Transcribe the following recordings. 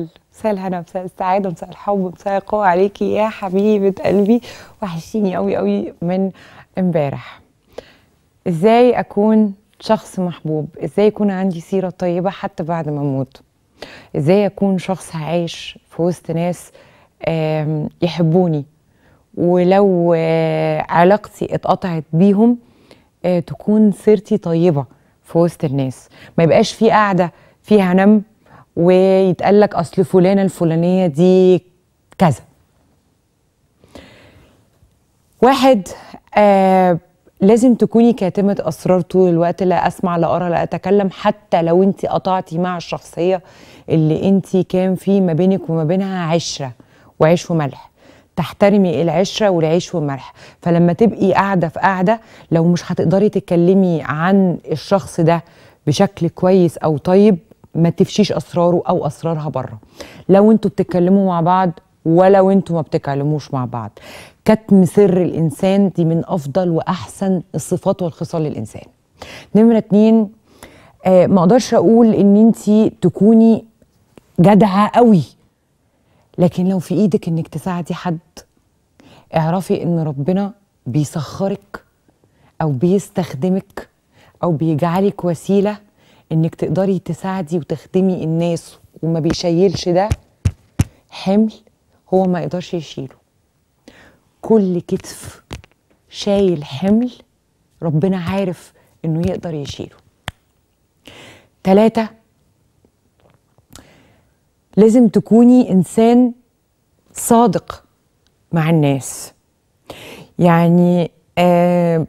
الكل مساء الهنا مساء السعاده مساء الحب مساء القوه عليكي يا حبيبه قلبي وحشيني قوي قوي من امبارح ازاي اكون شخص محبوب ازاي يكون عندي سيره طيبه حتى بعد ما اموت ازاي اكون شخص عايش في وسط ناس يحبوني ولو آه، علاقتي اتقطعت بيهم آه، تكون سيرتي طيبه في وسط الناس ما يبقاش في قاعده فيها نم ويتقال لك اصل فلانه الفلانيه دي كذا واحد آه لازم تكوني كاتمة أسرار طول الوقت لا أسمع لا أرى لا أتكلم حتى لو أنت قطعتي مع الشخصية اللي أنت كان في ما بينك وما بينها عشرة وعيش وملح تحترمي العشرة والعيش والملح فلما تبقي قاعدة في قاعدة لو مش هتقدري تتكلمي عن الشخص ده بشكل كويس أو طيب ما تفشيش اسراره او اسرارها بره لو انتوا بتتكلموا مع بعض ولو انتوا ما بتتكلموش مع بعض كتم سر الانسان دي من افضل واحسن الصفات والخصال للانسان نمره اتنين آه ما اقدرش اقول ان انت تكوني جدعه قوي لكن لو في ايدك انك تساعدي حد اعرفي ان ربنا بيسخرك او بيستخدمك او بيجعلك وسيله انك تقدري تساعدي وتخدمي الناس وما بيشيلش ده حمل هو ما يقدرش يشيله كل كتف شايل حمل ربنا عارف انه يقدر يشيله تلاتة لازم تكوني انسان صادق مع الناس يعني آه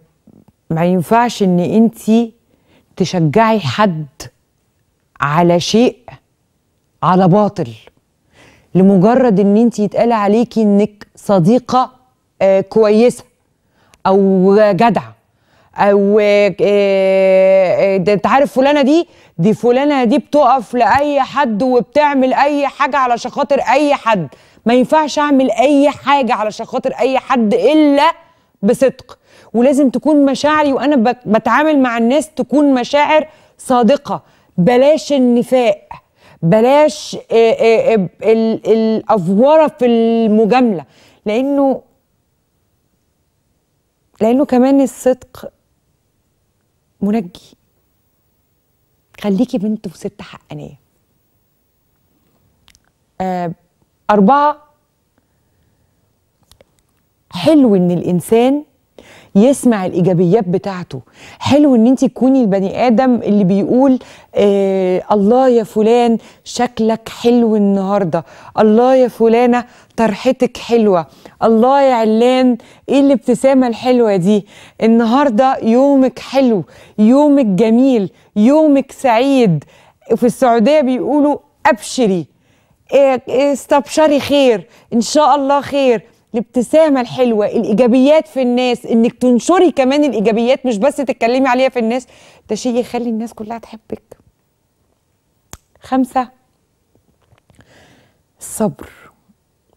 ما ينفعش ان انتي تشجعي حد على شيء على باطل لمجرد ان انت يتقال عليكي انك صديقه آه، كويسه او جدعه او آه، آه، انت عارف فلانه دي دي فلانه دي بتقف لاي حد وبتعمل اي حاجه علشان خاطر اي حد ما ينفعش اعمل اي حاجه علشان خاطر اي حد الا بصدق ولازم تكون مشاعري وانا بتعامل مع الناس تكون مشاعر صادقه بلاش النفاق بلاش الافوره في المجامله لانه لانه كمان الصدق منجي خليكي بنت وست حقانيه أربعة حلو إن الإنسان يسمع الايجابيات بتاعته حلو ان انت تكوني البني ادم اللي بيقول آه الله يا فلان شكلك حلو النهارده الله يا فلانه طرحتك حلوه الله يا علان ايه الابتسامه الحلوه دي النهارده يومك حلو يومك جميل يومك سعيد في السعوديه بيقولوا ابشري استبشري آه، آه، خير ان شاء الله خير الابتسامه الحلوه الايجابيات في الناس انك تنشري كمان الايجابيات مش بس تتكلمي عليها في الناس ده شيء يخلي الناس كلها تحبك خمسه الصبر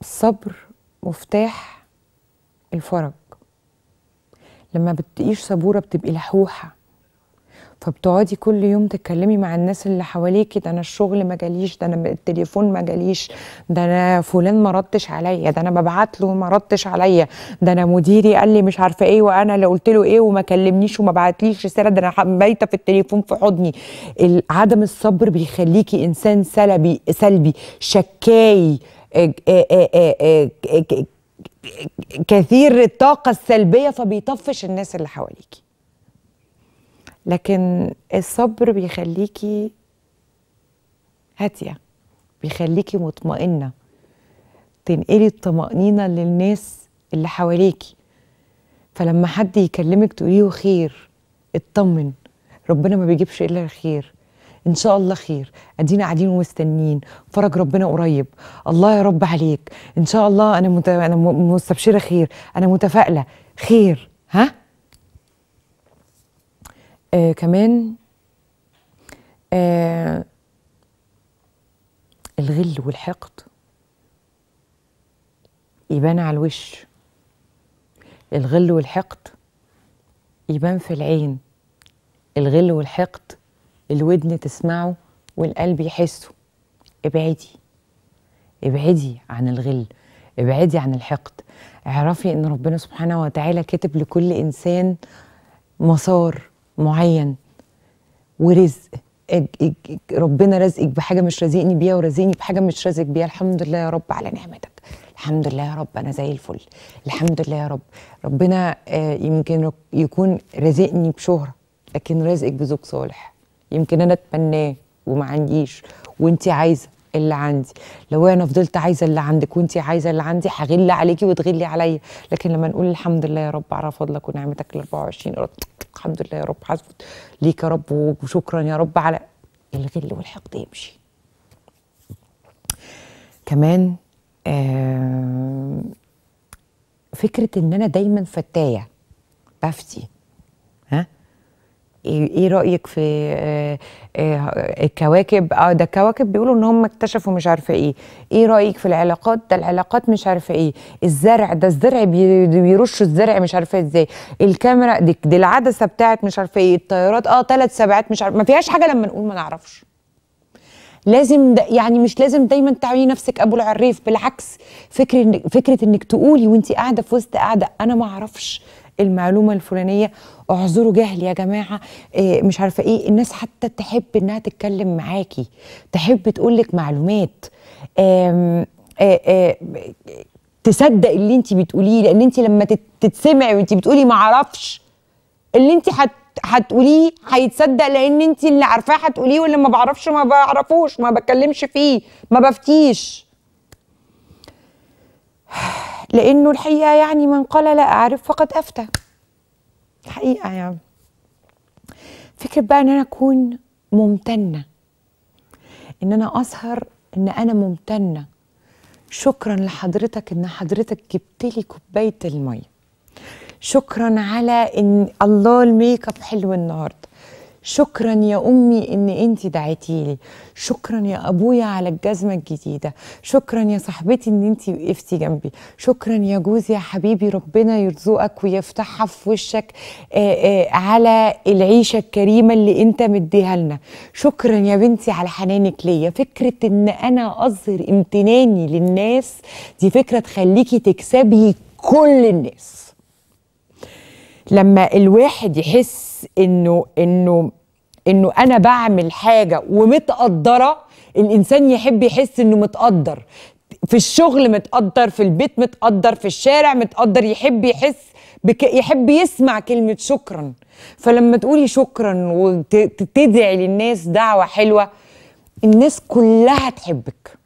الصبر مفتاح الفرج لما بتقيش صبوره بتبقي لحوحه فبتقعدي كل يوم تتكلمي مع الناس اللي حواليكي ده انا الشغل ما جاليش ده انا التليفون ما جاليش ده انا فلان ما ردش عليا ده انا ببعت له ما ردش عليا ده انا مديري قال لي مش عارفه ايه وانا اللي قلت له ايه وما كلمنيش وما بعتليش رساله ده انا بايته في التليفون في حضني عدم الصبر بيخليكي انسان سلبي سلبي شكاي كثير الطاقه السلبيه فبيطفش الناس اللي حواليكي لكن الصبر بيخليكي هاتيه بيخليكي مطمئنه تنقلي الطمانينه للناس اللي حواليكي فلما حد يكلمك تقوليه خير اطمن ربنا ما بيجيبش الا الخير ان شاء الله خير ادينا قاعدين ومستنيين فرج ربنا قريب الله يا رب عليك ان شاء الله انا مت... انا مستبشره خير انا متفائله خير ها آه كمان آه الغل والحقد يبان على الوش الغل والحقد يبان في العين الغل والحقد الودن تسمعه والقلب يحسه ابعدي ابعدي عن الغل ابعدي عن الحقد اعرفي ان ربنا سبحانه وتعالى كتب لكل انسان مسار معين ورزق ربنا رزقك بحاجه مش رازقني بيها ورازقني بحاجه مش رازق بيها الحمد لله يا رب على نعمتك الحمد لله يا رب انا زي الفل الحمد لله يا رب ربنا آه، يمكن يكون رازقني بشهره لكن رزقك بزوج صالح يمكن انا اتمناه وما عنديش وانت عايزه اللي عندي لو انا فضلت عايزه اللي عندك وانت عايزه اللي عندي هغل عليكي وتغلي عليا لكن لما نقول الحمد لله يا رب على فضلك ونعمتك ال 24 الحمد لله يا رب حسبت ليك يا رب وشكرا يا رب على الغل والحقد يمشي كمان فكره ان انا دايما فتايه بفتي ايه رايك في آه، آه، الكواكب اه ده الكواكب بيقولوا ان هم اكتشفوا مش عارفه ايه ايه رايك في العلاقات ده العلاقات مش عارفه ايه الزرع ده الزرع بيرش الزرع مش عارفه ازاي الكاميرا دي, دي العدسه بتاعت مش عارفه ايه الطيارات اه ثلاث سبعات مش عارفه ما فيهاش حاجه لما نقول ما نعرفش لازم يعني مش لازم دايما تعملي نفسك ابو العريف بالعكس فكره فكره انك تقولي وانت قاعده في وسط قاعده انا ما اعرفش المعلومه الفلانيه اعذروا جهل يا جماعه آه، مش عارفه ايه الناس حتى تحب انها تتكلم معاكي تحب تقول لك معلومات آه، آه، تصدق اللي انت بتقوليه لان انت لما تتسمعي وانت بتقولي ما اعرفش اللي انت هتقوليه هيتصدق لان انت اللي عارفاه هتقوليه واللي ما بعرفش ما بعرفوش ما بتكلمش فيه ما بفتيش لانه الحقيقه يعني من قال لا اعرف فقد افتى الحقيقه يعني فكره بقى ان انا اكون ممتنه ان انا اظهر ان انا ممتنه شكرا لحضرتك ان حضرتك جبت لي كوبايه الميه شكرا على ان الله الميك اب حلو النهارده شكرا يا امي ان انت دعيتي لي شكرا يا ابويا على الجزمه الجديده شكرا يا صاحبتي ان انت وقفتي جنبي شكرا يا جوزي يا حبيبي ربنا يرزقك ويفتحها في وشك آآ آه، آآ آه، على العيشه الكريمه اللي انت مديها لنا شكرا يا بنتي على حنانك ليا فكره ان انا اظهر امتناني للناس دي فكره تخليكي تكسبي كل الناس لما الواحد يحس انه انه انه انا بعمل حاجه ومتقدره الانسان يحب يحس انه متقدر في الشغل متقدر في البيت متقدر في الشارع متقدر يحب يحس بك يحب يسمع كلمه شكرا فلما تقولي شكرا وتدعي للناس دعوه حلوه الناس كلها تحبك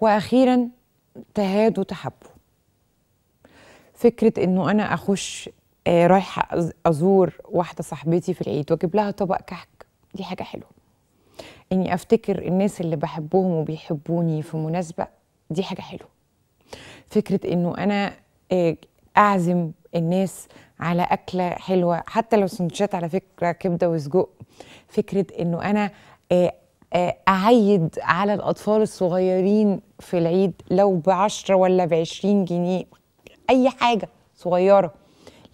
واخيرا تهادوا تحبوا فكره انه انا اخش آه، رايحه ازور واحده صاحبتي في العيد واجيب لها طبق كحك دي حاجه حلوه اني افتكر الناس اللي بحبهم وبيحبوني في مناسبه دي حاجه حلوه فكره انه انا آه، اعزم الناس على اكله حلوه حتى لو سندوتشات على فكره كبده وسجق فكره انه انا آه، اعيد على الاطفال الصغيرين في العيد لو بعشرة ولا بعشرين جنيه اي حاجه صغيره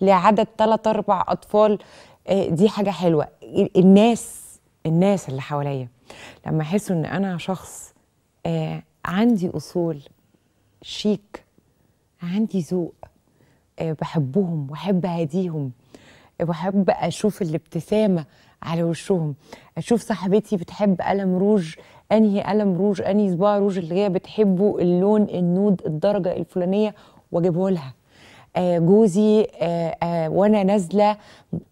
لعدد ثلاث اربع اطفال آه، دي حاجه حلوه الناس الناس اللي حواليا لما احس ان انا شخص آه، عندي اصول شيك عندي ذوق آه، بحبهم واحب اهديهم واحب اشوف الابتسامه على وشهم اشوف صاحبتي بتحب قلم روج انهي قلم روج انهي صباع روج اللي هي بتحبه اللون النود الدرجه الفلانيه واجيبه لها آه، جوزي آه، آه، وانا نازله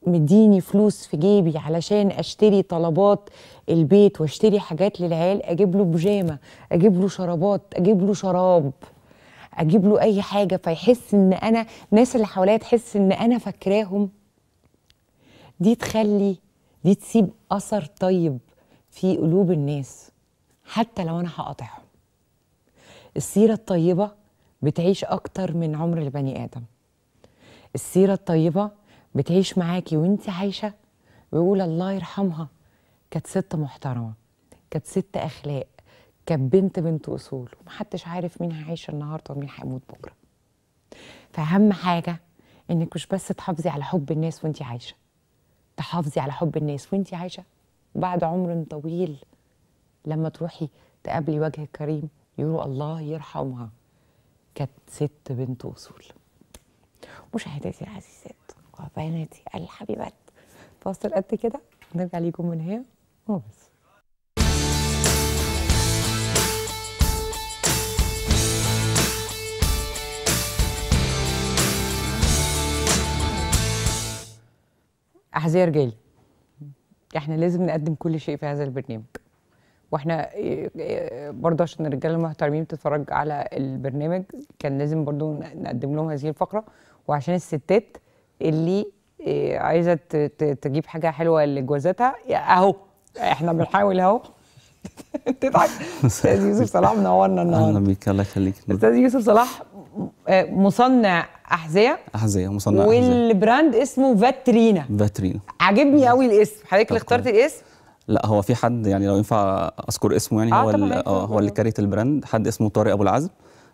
مديني فلوس في جيبي علشان اشتري طلبات البيت واشتري حاجات للعيال اجيب له بيجامه اجيب له شرابات اجيب له شراب اجيب له اي حاجه فيحس ان انا الناس اللي حواليا تحس ان انا فاكراهم دي تخلي دي تسيب اثر طيب في قلوب الناس حتى لو انا هقاطعهم السيره الطيبه بتعيش أكتر من عمر البني آدم السيرة الطيبة بتعيش معاكي وانت عايشة ويقول الله يرحمها كانت ست محترمة كانت ست أخلاق كانت بنت بنت أصول ومحدش عارف مين هيعيش النهاردة ومين هيموت بكرة فأهم حاجة إنك مش بس تحافظي على حب الناس وانت عايشة تحافظي على حب الناس وانت عايشة بعد عمر طويل لما تروحي تقابلي وجه كريم يقولوا الله يرحمها كانت ست بنت اصول مشاهداتي العزيزات وبناتي الحبيبات فاصل قد كده نرجع ليكم من هنا وبس أحذية رجالي احنا لازم نقدم كل شيء في هذا البرنامج واحنا آه، آه، برضه عشان الرجاله المحترمين بتتفرج على البرنامج كان لازم برضه نقدم لهم هذه الفقره وعشان الستات اللي آه، عايزه تجيب حاجه حلوه لجوازاتها اهو احنا بنحاول اهو تضحك استاذ يوسف صلاح منورنا النهارده اهلا بيك الله يخليك استاذ يوسف صلاح مصنع احذيه احذيه مصنع احذيه والبراند اسمه فاترينا فاترينا عاجبني قوي الاسم حضرتك اللي اخترت الاسم لا هو في حد يعني لو ينفع اذكر اسمه يعني آه، هو آه هو اللي كاريت البراند حد اسمه طارق ابو العزم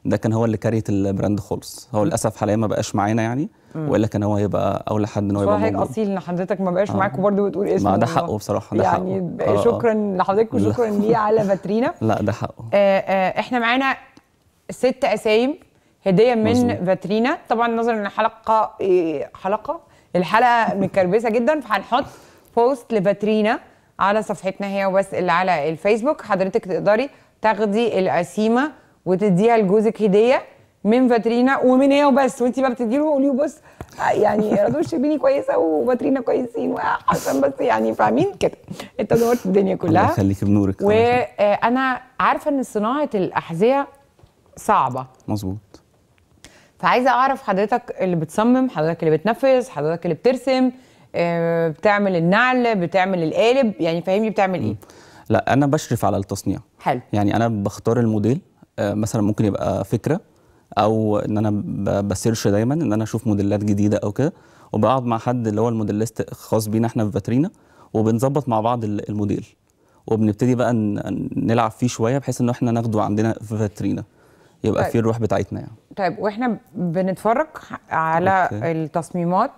ده كان هو اللي كاريت البراند خالص هو للاسف حاليا ما بقاش معانا يعني والا كان هو هيبقى اول حد ان هو يبقى صحيح اصيل ان حضرتك ما بقاش آه. معاك وبرده بتقول اسمه ما ده حقه بصراحه ده يعني حقه. آه،, آه شكرا لحضرتك وشكرا ليه على فاترينا لا ده حقه آه آه احنا معانا ست اسايم هديه من فاترينا طبعا نظرا ان الحلقه إيه حلقه الحلقه متكربسه جدا فهنحط بوست لفاترينا على صفحتنا هي وبس اللي على الفيسبوك حضرتك تقدري تاخدي القسيمه وتديها لجوزك هديه من فاترينا ومن هي وبس وانت بقى بتدي له قولي بص آه، يعني رضوى الشربيني كويسه وفاترينا كويسين وحسن آه، بس يعني فاهمين كده انت دورت الدنيا كلها الله يخليك بنورك وانا آه، عارفه ان صناعه الاحذيه صعبه مظبوط فعايزه اعرف حضرتك اللي بتصمم حضرتك اللي بتنفذ حضرتك اللي بترسم آه، بتعمل النعل بتعمل القالب يعني فهمني بتعمل ايه لا انا بشرف على التصنيع حلو يعني انا بختار الموديل آه، مثلا ممكن يبقى فكره او ان انا بسيرش دايما ان انا اشوف موديلات جديده او كده وبقعد مع حد اللي هو الموديلست الخاص بينا احنا في فاترينا وبنظبط مع بعض الموديل وبنبتدي بقى نلعب فيه شويه بحيث ان احنا ناخده عندنا في فاترينا يبقى طيب. فيه الروح بتاعتنا يعني طيب واحنا بنتفرج على أوكي. التصميمات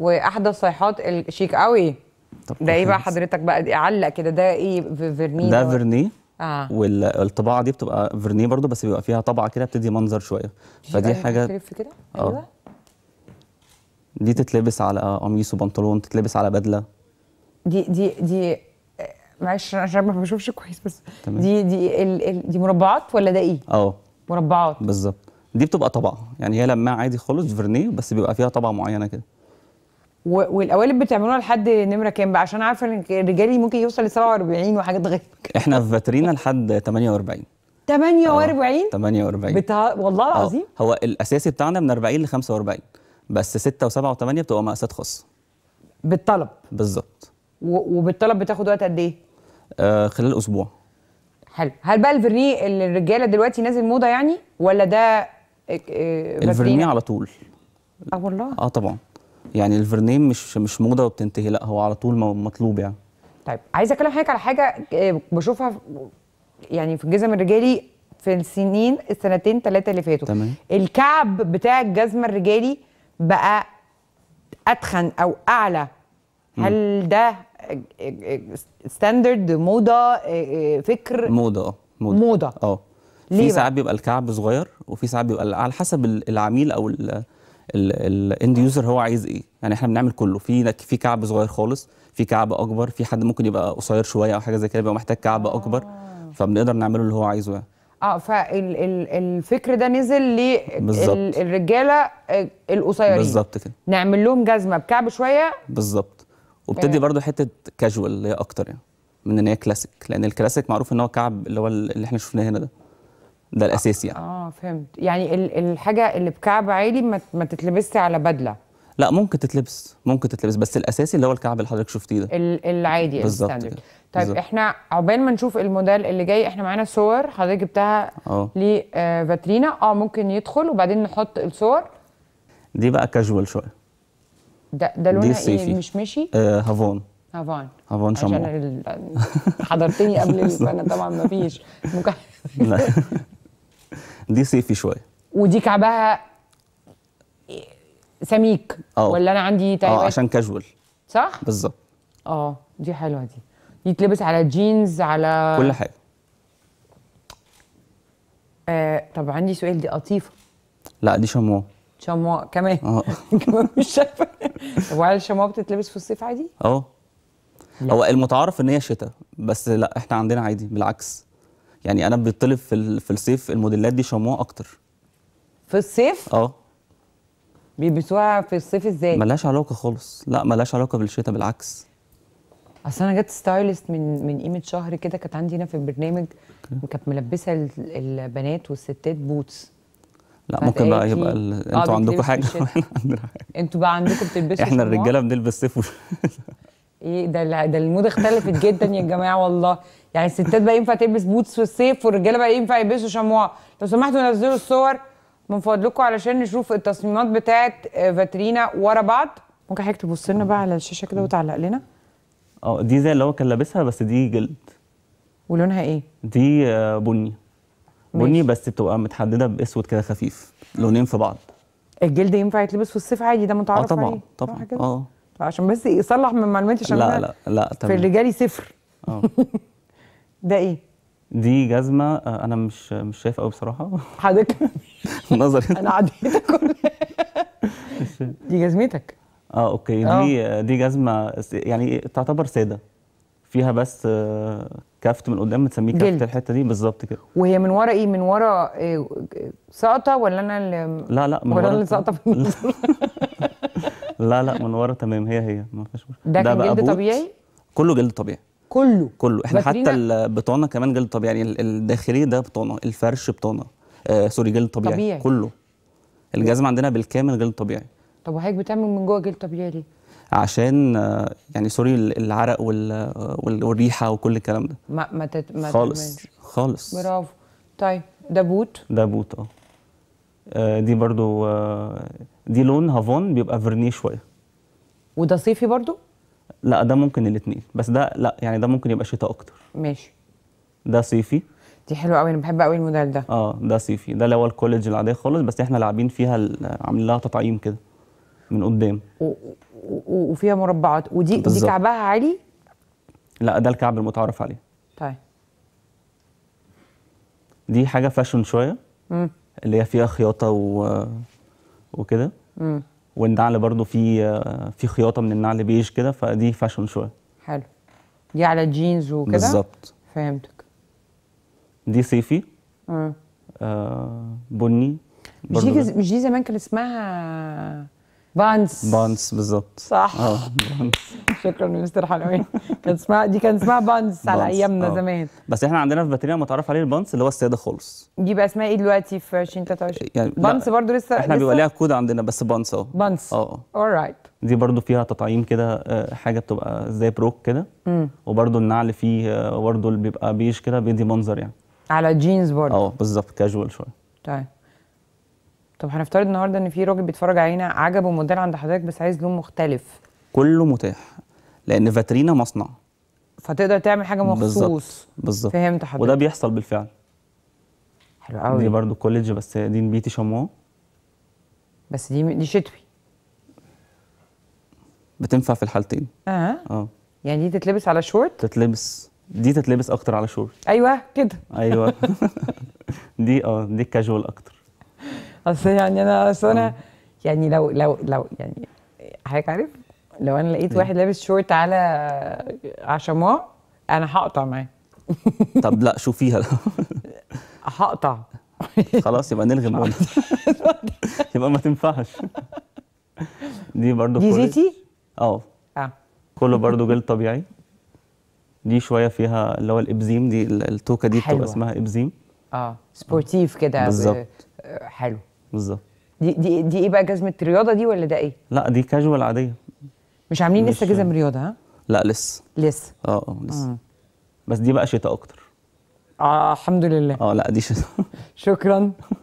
واحدى الصيحات الشيك قوي ده ايه بقى حضرتك بقى علق كده ده ايه فيرنيه ده فيرنيه آه. والطباعه دي بتبقى فيرنيه برضو بس بيبقى فيها طبعه كده بتدي منظر شويه فدي حاجه كده آه. ايوه دي تتلبس على قميص وبنطلون تتلبس على بدله دي دي دي معلش عشان ما بشوفش كويس بس تمام. دي دي ال ال دي مربعات ولا ده ايه؟ اه مربعات بالظبط دي بتبقى طبعه يعني هي لماعه عادي خالص فيرنيه بس بيبقى فيها طبعه معينه كده والقوالب بتعملوها لحد نمره كام بقى عشان عارفه ان الرجالي ممكن يوصل ل 47 وحاجات غير احنا في فاترينا لحد 48 48 48 بتا... والله آه، العظيم هو الاساسي بتاعنا من 40 ل 45 بس 6 و7 و8 بتبقى مقاسات خاصه بالطلب بالظبط و... وبالطلب بتاخد وقت قد ايه؟ آه خلال اسبوع حلو هل بقى الفرني اللي الرجاله دلوقتي نازل موضه يعني ولا ده آه, آه، الفرني على طول اه والله اه طبعا يعني الفرنيم مش مش موضه وبتنتهي لا هو على طول مطلوب يعني طيب عايزه اكلم حضرتك على حاجه آه، بشوفها يعني في الجزم الرجالي في السنين السنتين ثلاثه اللي فاتوا تمام الكعب بتاع الجزمه الرجالي بقى اتخن او اعلى هل ده ستاندرد آه، آه، موضه فكر موضه موضه موضه اه في ساعات بيبقى الكعب صغير وفي ساعات بيبقى على حسب العميل او الاند يوزر هو عايز ايه يعني احنا بنعمل كله في في كعب صغير خالص في كعب اكبر في حد ممكن يبقى قصير شويه او حاجه زي كده يبقى محتاج كعب آه. اكبر فبنقدر نعمله اللي هو عايزه يعني اه فالفكر ده نزل للرجاله آه، القصيرين بالظبط كده نعمل لهم جزمه بكعب شويه بالظبط وبتدي برضو حته كاجوال اللي هي اكتر يعني من ان هي كلاسيك لان الكلاسيك معروف ان هو كعب اللي هو اللي احنا شفناه هنا ده ده آه، الاساسي يعني. اه فهمت يعني الحاجه اللي بكعب عالي ما تتلبسش على بدله لا ممكن تتلبس ممكن تتلبس بس الاساسي اللي هو الكعب اللي حضرتك شفتيه ده العادي بالظبط طيب بالزبط. احنا عقبال ما نشوف الموديل اللي جاي احنا معانا صور حضرتك جبتها آه. لفاترينا آه،, اه ممكن يدخل وبعدين نحط الصور دي بقى كاجوال شويه ده ده لونها ايه مش مشي آه هافون هافون هافون شمال عشان حضرتني قبل فانا طبعا ما فيش ممكن لا دي صيفي شويه ودي كعبها سميك أوه. ولا انا عندي اه عشان كاجوال صح بالظبط اه دي حلوه دي دي تلبس على جينز على كل حاجه آه طب عندي سؤال دي قطيفه لا دي شموع شموع كمان اه كمان مش شايفه هو وهل الشموع بتتلبس في الصيف عادي؟ اه هو المتعارف ان هي شتاء بس لا احنا عندنا عادي بالعكس يعني انا بيطلب في في الصيف الموديلات دي شموع اكتر في الصيف اه بيلبسوها في الصيف ازاي ملهاش علاقه خالص لا ملهاش علاقه بالشتاء بالعكس اصل انا جت ستايلست من من قيمه شهر كده كانت عندي هنا في البرنامج كانت ملبسه البنات والستات بوتس لا ممكن بقى يبقى ال... آه، انتوا آه عندكم حاجه انتوا بقى عندكم بتلبسوا احنا الرجاله بنلبس صيف ايه ده ده الموضه اختلفت جدا يا جماعه والله يعني الستات بقى ينفع تلبس بوتس في الصيف والرجاله بقى ينفع يلبسوا شموع لو سمحتوا نزلوا الصور من فضلكم علشان نشوف التصميمات بتاعت آه، فاترينا ورا بعض ممكن حضرتك تبص لنا بقى على الشاشه كده وتعلق لنا اه دي زي اللي هو كان لابسها بس دي جلد ولونها ايه دي آه، بني بني بس بتبقى متحدده باسود كده خفيف لونين في بعض الجلد ينفع يتلبس في الصيف عادي ده متعارف اه، عليه طبعا طبعا اه عشان بس يصلح من معلوماتي عشان لا لا لا تمام في الرجالي صفر اه ده ايه؟ دي جزمه آه، انا مش مش شايف قوي بصراحه حضرتك نظري انا عديتك كلها دي جزمتك اه اوكي دي آه. دي جزمه يعني تعتبر ساده فيها بس آه، كفت من قدام بتسميه كفت الحته دي بالظبط كده وهي من ورا ايه من ورا سقطه ولا انا اللي لا لا من ولا ورا اللي سقطه النص لا لا من ورا تمام هي هي ما فيهاش مشكله ده, ده كان جلد طبيعي كله جلد طبيعي كله كله احنا حتى البطانه كمان جلد طبيعي يعني الداخلي ده بطانه الفرش بطانه آه سوري جلد طبيعي, طبيعي. كله الجزم عندنا بالكامل جلد طبيعي طب وحضرتك بتعمل من جوه جلد طبيعي ليه؟ عشان آه، يعني سوري العرق والريحه وكل الكلام ده ما ما, تت... ما خالص تتمنش. خالص برافو طيب ده بوت ده بوت اه, آه، دي برضو آه، دي لون هافون بيبقى فيرنيه شويه وده صيفي برضو لا ده ممكن الاثنين بس ده لا يعني ده ممكن يبقى شتاء اكتر ماشي ده صيفي دي حلوه قوي انا بحب قوي الموديل ده اه ده صيفي ده اللي هو الكوليدج العاديه خالص بس احنا لاعبين فيها عاملين لها تطعيم كده من قدام و... و... وفيها مربعات ودي بالزبط. دي كعبها عالي لا ده الكعب المتعارف عليه طيب دي حاجه فاشن شويه اللي هي فيها خياطه و... وكده والنعل برضو في في خياطه من النعل بيج كده فدي فاشون شويه حلو دي على جينز وكده بالظبط فهمتك دي صيفي آه, آه، بني مش دي مش دي زمان كان اسمها بانس بانس بالظبط صح اه بانس شكرا مستر حلوي كان اسمها دي كان اسمها بانس على ايامنا آه. زمان بس احنا عندنا في باترينا متعرف عليه البانس اللي هو الساده خالص دي بقى اسمها ايه دلوقتي في 2023 يعني بانس برضو لسه احنا بيبقى ليها كود عندنا بس بانس اه بانس اه اورايت دي برضو فيها تطعيم كده آه، حاجه بتبقى زي بروك كده وبرضو النعل فيه آه، برضو اللي بيبقى بيج كده بيدي منظر يعني على جينز برضو اه بالظبط كاجوال شويه طيب طب هنفترض النهارده ان في راجل بيتفرج علينا عجبه موديل عند حضرتك بس عايز لون مختلف كله متاح لان فاترينا مصنع فتقدر تعمل حاجه مخصوص بالظبط فهمت حضرتك وده بيحصل بالفعل حلو قوي دي برضو كوليدج بس دي بيتي شموه بس دي دي شتوي بتنفع في الحالتين اه اه يعني دي تتلبس على شورت تتلبس دي تتلبس اكتر على شورت ايوه كده ايوه دي اه دي كاجوال اكتر اصل يعني انا اصل انا آه. يعني لو لو لو يعني حضرتك عارف لو انا لقيت واحد لابس شورت على عشماء انا هقطع معاه طب لا شوفيها هقطع خلاص يبقى نلغي الموضوع يبقى ما تنفعش دي برضو دي زيتي؟ اه اه كله برضو جلد طبيعي دي شويه فيها اللي هو الابزيم دي التوكه دي بتبقى اسمها ابزيم اه سبورتيف كده بالظبط آه، حلو بالظبط دي دي دي ايه بقى جزمه رياضه دي ولا ده ايه؟ لا دي كاجوال عاديه مش عاملين مش لسه جزم رياضه ها؟ لا لسه لسه اه اه لسه مم. بس دي بقى شتاء اكتر اه الحمد لله اه لا دي شتاء شكرا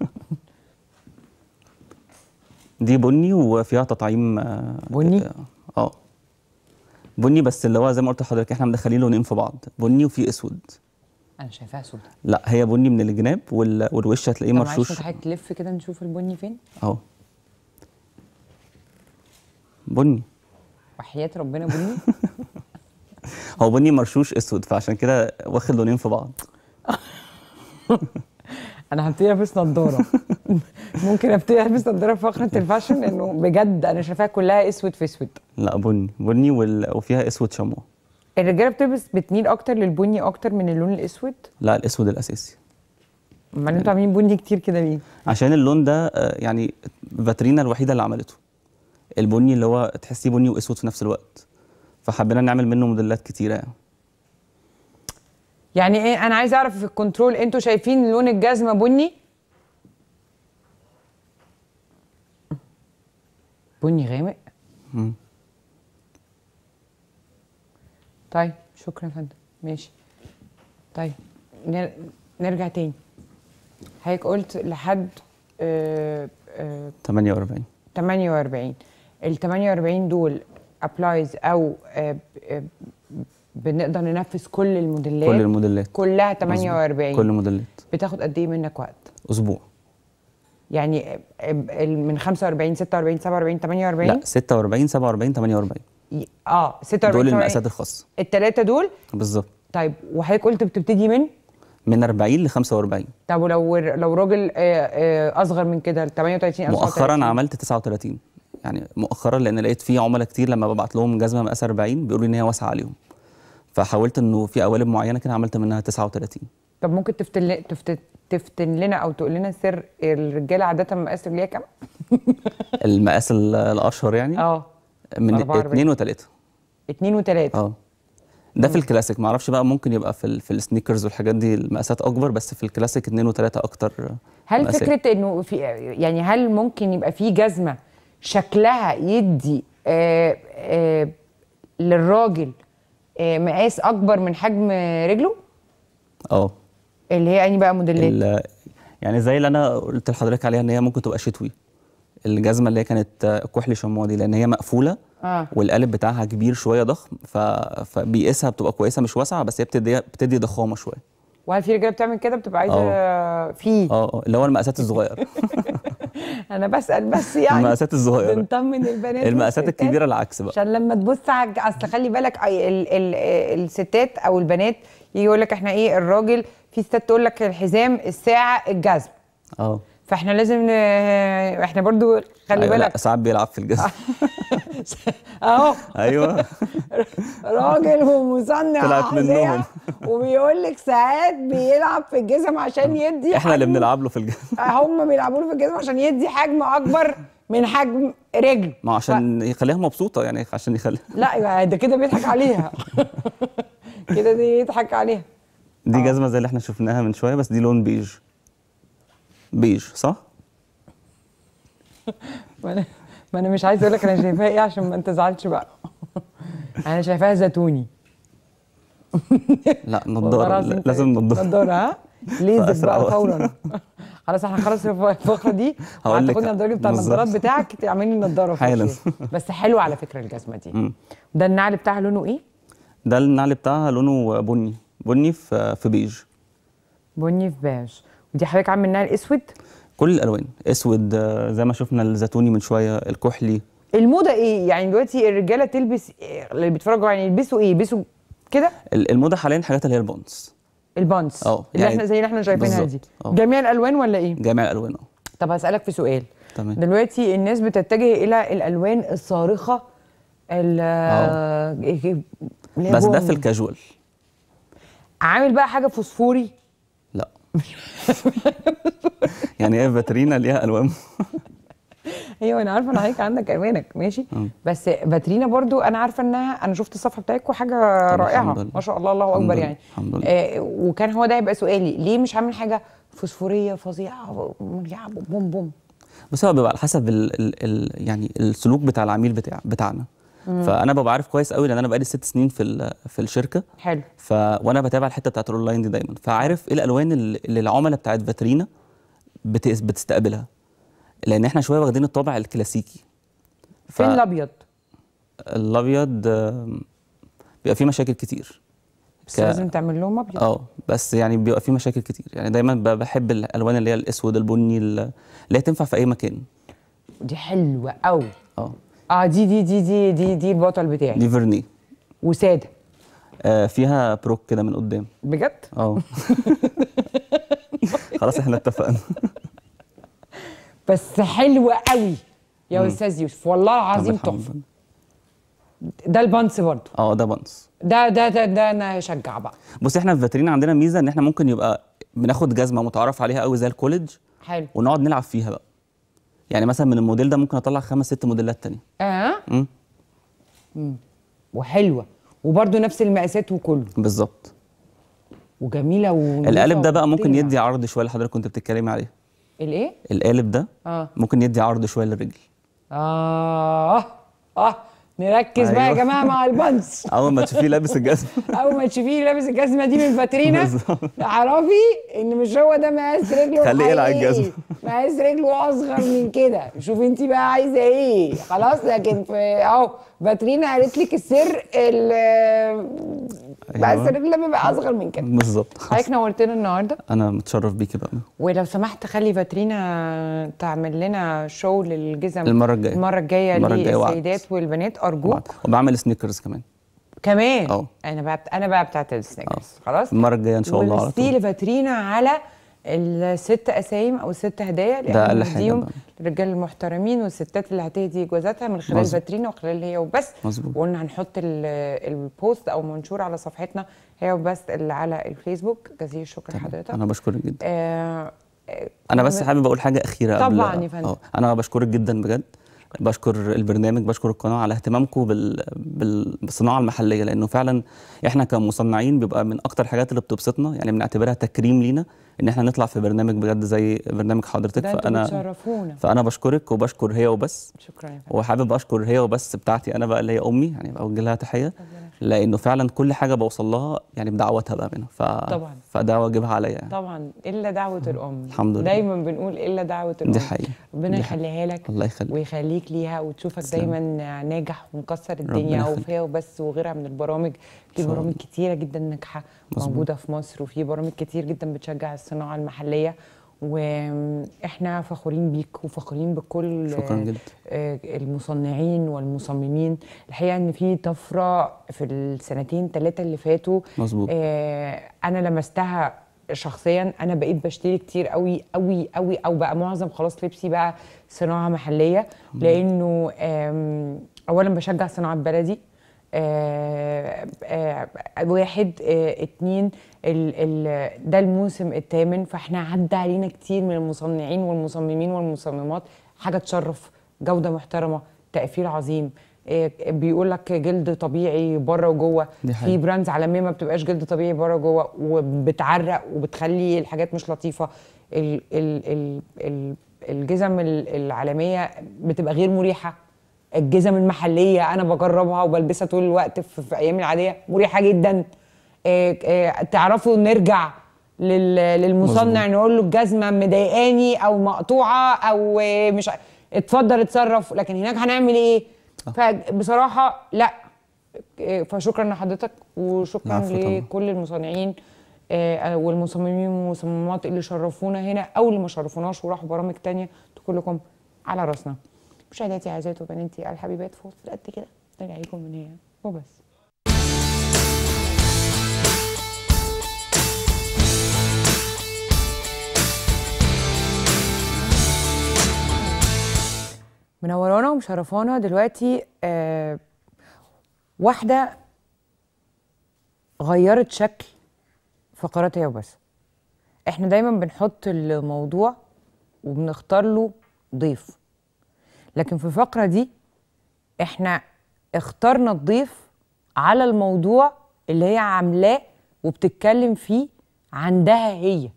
دي بني وفيها تطعيم آه، بني؟ اه بني بس اللي هو زي ما قلت لحضرتك احنا مدخلين لونين في بعض بني وفي اسود انا شايفاها سودا لا هي بني من الجناب والوش هتلاقيه مرشوش معلش حضرتك تلف كده نشوف البني فين اهو بني وحياة ربنا بني هو بني مرشوش اسود فعشان كده واخد لونين في بعض انا هبتدي البس نضاره ممكن ابتدي البس نضاره في فقره الفاشن انه بجد انا شايفاها كلها اسود في اسود لا بني بني وال... وفيها اسود شموع الرجاله بتلبس بتميل اكتر للبني اكتر من اللون الاسود لا الاسود الاساسي امال انتوا عاملين بني كتير كده ليه عشان اللون ده آه، يعني فاترينا الوحيده اللي عملته البني اللي هو تحسيه بني واسود في نفس الوقت فحبينا نعمل منه موديلات كتيره يعني يعني ايه انا عايز اعرف في الكنترول انتوا شايفين لون الجزمه بني بني غامق امم طيب شكرا يا فندم ماشي طيب نرجع تاني حضرتك قلت لحد 48 آه، 48 آه، ال 48 دول ابلايز او آه، بنقدر ننفذ كل الموديلات كل الموديلات كلها 48 كل الموديلات بتاخد قد ايه منك وقت؟ اسبوع يعني من 45 46 47 48 لا 46 47 48 اه 46 دول المقاسات الخاصه الثلاثه دول بالظبط طيب وحضرتك قلت بتبتدي من من 40 ل 45 طب ولو لو راجل آه، آه، اصغر من كده 38 مؤخرا مؤخرا عملت 39 يعني مؤخرا لان لقيت في عملاء كتير لما ببعت لهم جزمه مقاس 40 بيقولوا لي ان هي واسعه عليهم فحاولت انه في قوالب معينه كده عملت منها 39 طب ممكن تفتن تفتن, تفتن لنا او تقول لنا سر الرجاله عاده مقاس رجليها كام؟ المقاس الاشهر يعني؟ اه من 2 و3 2 و3 اه ده في الكلاسيك معرفش بقى ممكن يبقى في في السنيكرز والحاجات دي المقاسات اكبر بس في الكلاسيك 2 و3 اكتر هل مقاسات. فكره انه في يعني هل ممكن يبقى في جزمه شكلها يدي آآ آه، آآ آه، للراجل آآ آه، مقاس اكبر من حجم رجله اه اللي هي يعني بقى موديلات يعني زي اللي انا قلت لحضرتك عليها ان هي ممكن تبقى شتوي الجزمه اللي هي كانت كحل شموع دي لان هي مقفوله آه. والقالب بتاعها كبير شويه ضخم ف... فبيقيسها بتبقى كويسه مش واسعه بس هي بتدي بتدي ضخامه شويه وهل في رجاله بتعمل كده بتبقى عايزه آه. في اه اه اللي هو المقاسات الصغيره انا بسال بس يعني المقاسات الصغيره بنطمن البنات المقاسات الكبيره العكس بقى عشان لما تبص على اصل خلي بالك ال... ال... ال... الستات او البنات يجي يقول لك احنا ايه الراجل في ستات تقول لك الحزام الساعه الجزم اه فاحنا لازم ن... احنا برضو خلي أيوة بالك ساعات بيلعب في الجسم اهو ايوه راجل ومصنع طلعت منهم وبيقول لك ساعات بيلعب في الجسم عشان يدي احنا اللي بنلعب له في الجسم هم بيلعبوا له في الجسم عشان يدي حجم اكبر من حجم رجل ما عشان ف... يخليها مبسوطه يعني عشان يخليها لا ده كده بيضحك عليها كده دي بيضحك عليها دي آه. جزمه زي اللي احنا شفناها من شويه بس دي لون بيج بيج صح؟ ما انا ما انا مش عايز اقول لك انا شايفاها ايه عشان ما انت زعلتش بقى انا شايفاها زيتوني لا نضاره لازم نضاره نضاره ها ليزر بقى فورا خلاص احنا خلاص الفقره دي هتاخدنا الدرجه بتاع النضارات بتاعك تعملي النضاره حالا بس حلو على فكره الجزمه دي ده النعل بتاعها لونه ايه؟ ده النعل بتاعها لونه بني بني في بيج بني في بيج دي حضرتك عامل منها الاسود كل الالوان اسود آه، زي ما شفنا الزيتوني من شويه الكحلي الموضه ايه يعني دلوقتي الرجاله تلبس اللي بيتفرجوا يعني يلبسوا ايه يلبسوا كده الموضه حاليا حاجات اللي هي البونز البونز اه يعني احنا زي اللي احنا شايفينها دي أوه. اه. جميع الالوان ولا ايه جميع الالوان اه طب هسالك في سؤال تمام دلوقتي الناس بتتجه الى الالوان الصارخه ال اه. بس ده في الكاجوال عامل بقى حاجه فوسفوري يعني ايه فاترينا ليها الوان ايوه انا عارفه ان حضرتك عندك الوانك ماشي آه. بس فاترينا برضو انا عارفه انها انا شفت الصفحه بتاعتك حاجه رائعه ما شاء الله الله اكبر يعني الحمد لله. آه وكان هو ده هيبقى سؤالي ليه مش عامل حاجه فوسفوريه فظيعه بوم بوم بس هو بيبقى على حسب الـ الـ يعني السلوك بتاع العميل بتاع بتاعنا فانا ببقى عارف كويس قوي لان انا بقالي ست سنين في في الشركه حلو ف... وانا بتابع الحته بتاعت الاونلاين دي دايما فعارف ايه الالوان اللي العملاء بتاعت فاترينا بتستقبلها لان احنا شويه واخدين الطابع الكلاسيكي ف... فين الابيض الابيض بيبقى فيه مشاكل كتير بس ك... لازم تعمل لهم ابيض اه بس يعني بيبقى فيه مشاكل كتير يعني دايما بحب الالوان اللي هي الاسود البني اللي هي تنفع في اي مكان دي حلوه قوي اه اه دي دي دي دي دي دي البطل بتاعي دي فيرني وساده آه فيها بروك كده من قدام بجد؟ اه خلاص احنا اتفقنا بس حلوه قوي يا استاذ يوسف والله العظيم تحفه ده البانس برضه اه ده بانس ده ده ده ده انا اشجع بقى بص احنا في فاترين عندنا ميزه ان احنا ممكن يبقى بناخد جزمه متعارف عليها قوي زي الكوليدج حلو ونقعد نلعب فيها بقى يعني مثلا من الموديل ده ممكن اطلع خمس ست موديلات تانية اه امم وحلوه وبرده نفس المقاسات وكله بالظبط وجميله القالب ده بقى ممكن يدي عرض شويه لحضرتك كنت بتتكلمي عليه الايه القالب ده اه ممكن يدي عرض شويه للرجل اه اه نركز أيوة. بقى يا أيوه. جماعه مع البنس اول ما تشوفيه لابس الجزمه اول ما تشوفيه لابس الجزمه دي من فاترينا تعرفي ان مش هو ده مقاس رجله خليه يقلع الجزمه مقاس رجله اصغر من كده شوفي انت بقى عايزه ايه خلاص لكن في اهو فاترينا قالت لك السر بقى أيوة. السرير لما بقى اصغر من كده بالظبط حضرتك نورتنا النهارده انا متشرف بيكي بقى ولو سمحت خلي فاترينا تعمل لنا شو للجزم المره الجايه المره الجايه للسيدات والبنات ارجوك وبعمل سنيكرز كمان كمان أوه. انا بقى انا بقى بتاعت السنيكرز أه. خلاص المره الجايه ان شاء الله على طول فاترينا على الست اسايم او الست هدايا اللي ده حاجه الرجال المحترمين والستات اللي هتهدي جوازاتها من خلال فاترينا وخلال هي وبس مظبوط وقلنا هنحط البوست او منشور على صفحتنا هي وبس اللي على الفيسبوك جزيل الشكر لحضرتك انا بشكرك جدا آه انا آه، بس حابب اقول حاجه اخيره طبعا يا فندم آه، انا بشكرك جدا بجد بشكر البرنامج بشكر القناه على اهتمامكم بال... بالصناعه المحليه لانه فعلا احنا كمصنعين بيبقى من اكتر الحاجات اللي بتبسطنا يعني بنعتبرها تكريم لينا ان احنا نطلع في برنامج بجد زي برنامج حضرتك فانا فانا بشكرك وبشكر هي وبس شكرا وحابب اشكر هي وبس بتاعتي انا بقى اللي هي امي يعني بوجه لها تحيه لانه فعلا كل حاجه بوصل لها يعني بدعوتها بقى منها ف... طبعا فده واجبها عليا يعني. طبعا الا دعوه الام الحمد لله دايما بنقول الا دعوه الام دي حقيقه ربنا يخليها لك الله يخليك ويخليك ليها وتشوفك سلام. دايما ناجح ومكسر الدنيا وفيها وبس وغيرها من البرامج في برامج كتيره جدا ناجحه موجوده في مصر وفي برامج كتير جدا بتشجع الصناعه المحليه واحنا فخورين بيك وفخورين بكل شكرا جدا آه، المصنعين والمصممين الحقيقه ان في طفره في السنتين ثلاثه اللي فاتوا مظبوط آه، انا لمستها شخصيا انا بقيت بشتري كتير قوي قوي قوي او بقى معظم خلاص لبسي بقى صناعه محليه لانه اولا بشجع صناعه بلدي آه، آه، واحد آه، اتنين ال ال ده الموسم الثامن فاحنا عدى علينا كتير من المصنعين والمصممين والمصممات حاجه تشرف جوده محترمه تقفيل عظيم بيقول لك جلد طبيعي بره وجوه في براندز عالميه ما بتبقاش جلد طبيعي بره وجوه وبتعرق وبتخلي الحاجات مش لطيفه الـ ال ال ال الجزم العالميه بتبقى غير مريحه الجزم المحليه انا بجربها وبلبسها طول الوقت في, في ايامي العاديه مريحه جدا آه، آه، تعرفوا نرجع للمصنع نقول له الجزمه مضايقاني او مقطوعه او آه، مش اتفضل اتصرف لكن هناك هنعمل ايه فبصراحه لا فشكرا لحضرتك وشكرا لكل المصنعين والمصممين والمصممات اللي شرفونا هنا او اللي ما شرفوناش وراحوا برامج تانية تقول لكم على راسنا مشاهداتي عزيزاتي وبناتي الحبيبات فوق قد كده راجع من هنا وبس منورانا ومشرفانا دلوقتي آه واحدة غيرت شكل فقرات هي وبس احنا دايما بنحط الموضوع وبنختار له ضيف لكن في الفقره دي احنا اخترنا الضيف على الموضوع اللي هي عاملاه وبتتكلم فيه عندها هي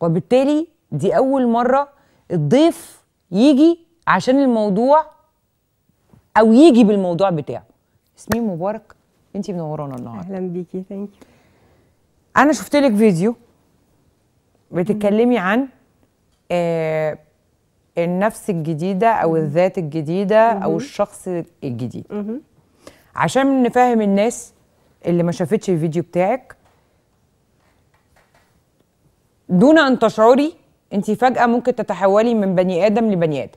وبالتالي دي اول مره الضيف يجي عشان الموضوع او يجي بالموضوع بتاعه اسمي مبارك انت منورانا النهارده اهلا بيكي ثانك يو انا شفت لك فيديو بتتكلمي عن آه النفس الجديده او الذات الجديده او الشخص الجديد عشان نفهم الناس اللي ما شافتش الفيديو بتاعك دون ان تشعري انت فجاه ممكن تتحولي من بني ادم لبني ادم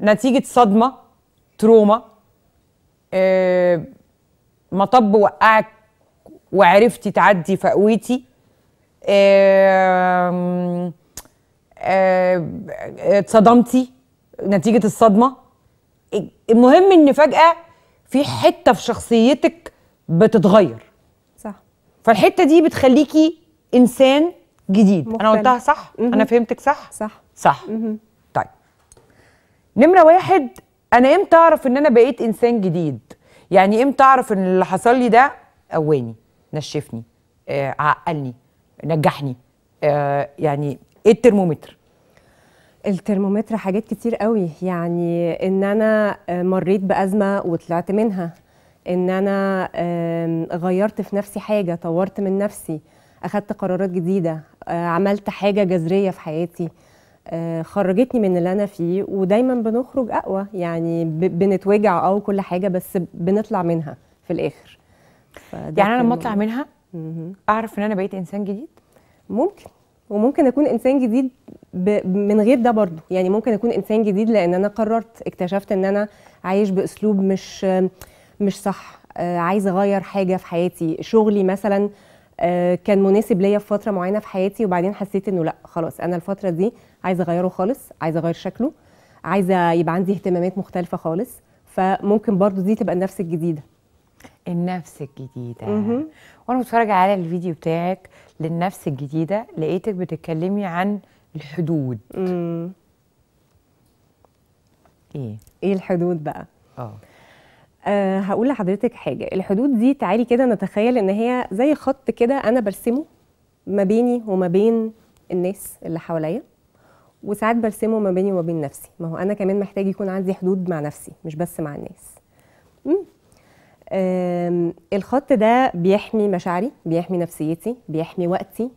نتيجه صدمه تروما آه، مطب وقعك وعرفتي تعدي فقويتي آه، آه، آه، اتصدمتي نتيجه الصدمه إيه، المهم ان فجاه في حته في شخصيتك بتتغير صح فالحته دي بتخليكي انسان جديد مختلف. انا قلتها صح مم. انا فهمتك صح صح صح مم. طيب نمره واحد انا امتى اعرف ان انا بقيت انسان جديد يعني امتى اعرف ان اللي حصل لي ده قواني نشفني آه عقلني نجحني آه يعني ايه الترمومتر الترمومتر حاجات كتير قوي يعني ان انا آه، مريت بازمه وطلعت منها ان انا غيرت في نفسي حاجه طورت من نفسي اخدت قرارات جديده آه، عملت حاجه جذريه في حياتي آه، خرجتني من اللي انا فيه ودايما بنخرج اقوى يعني بنتوجع او كل حاجه بس بنطلع منها في الاخر يعني انا لما اطلع منها اعرف ان انا بقيت انسان جديد ممكن وممكن اكون انسان جديد من غير ده برضه يعني ممكن اكون انسان جديد لان انا قررت اكتشفت ان انا عايش باسلوب مش مش صح آه، عايزه اغير حاجه في حياتي شغلي مثلا آه، كان مناسب ليا في فتره معينه في حياتي وبعدين حسيت انه لا خلاص انا الفتره دي عايزه اغيره خالص عايزه اغير شكله عايزه يبقى عندي اهتمامات مختلفه خالص فممكن برضو دي تبقى النفس الجديده النفس الجديده وانا بتفرج على الفيديو بتاعك للنفس الجديده لقيتك بتتكلمي عن الحدود ايه ايه الحدود بقى اه أه هقول لحضرتك حاجة الحدود دي تعالي كده نتخيل ان هي زي خط كده انا برسمه ما بيني وما بين الناس اللي حواليا وساعات برسمه ما بيني وما بين نفسي ما هو انا كمان محتاج يكون عندي حدود مع نفسي مش بس مع الناس الخط ده بيحمي مشاعري بيحمي نفسيتي بيحمي وقتي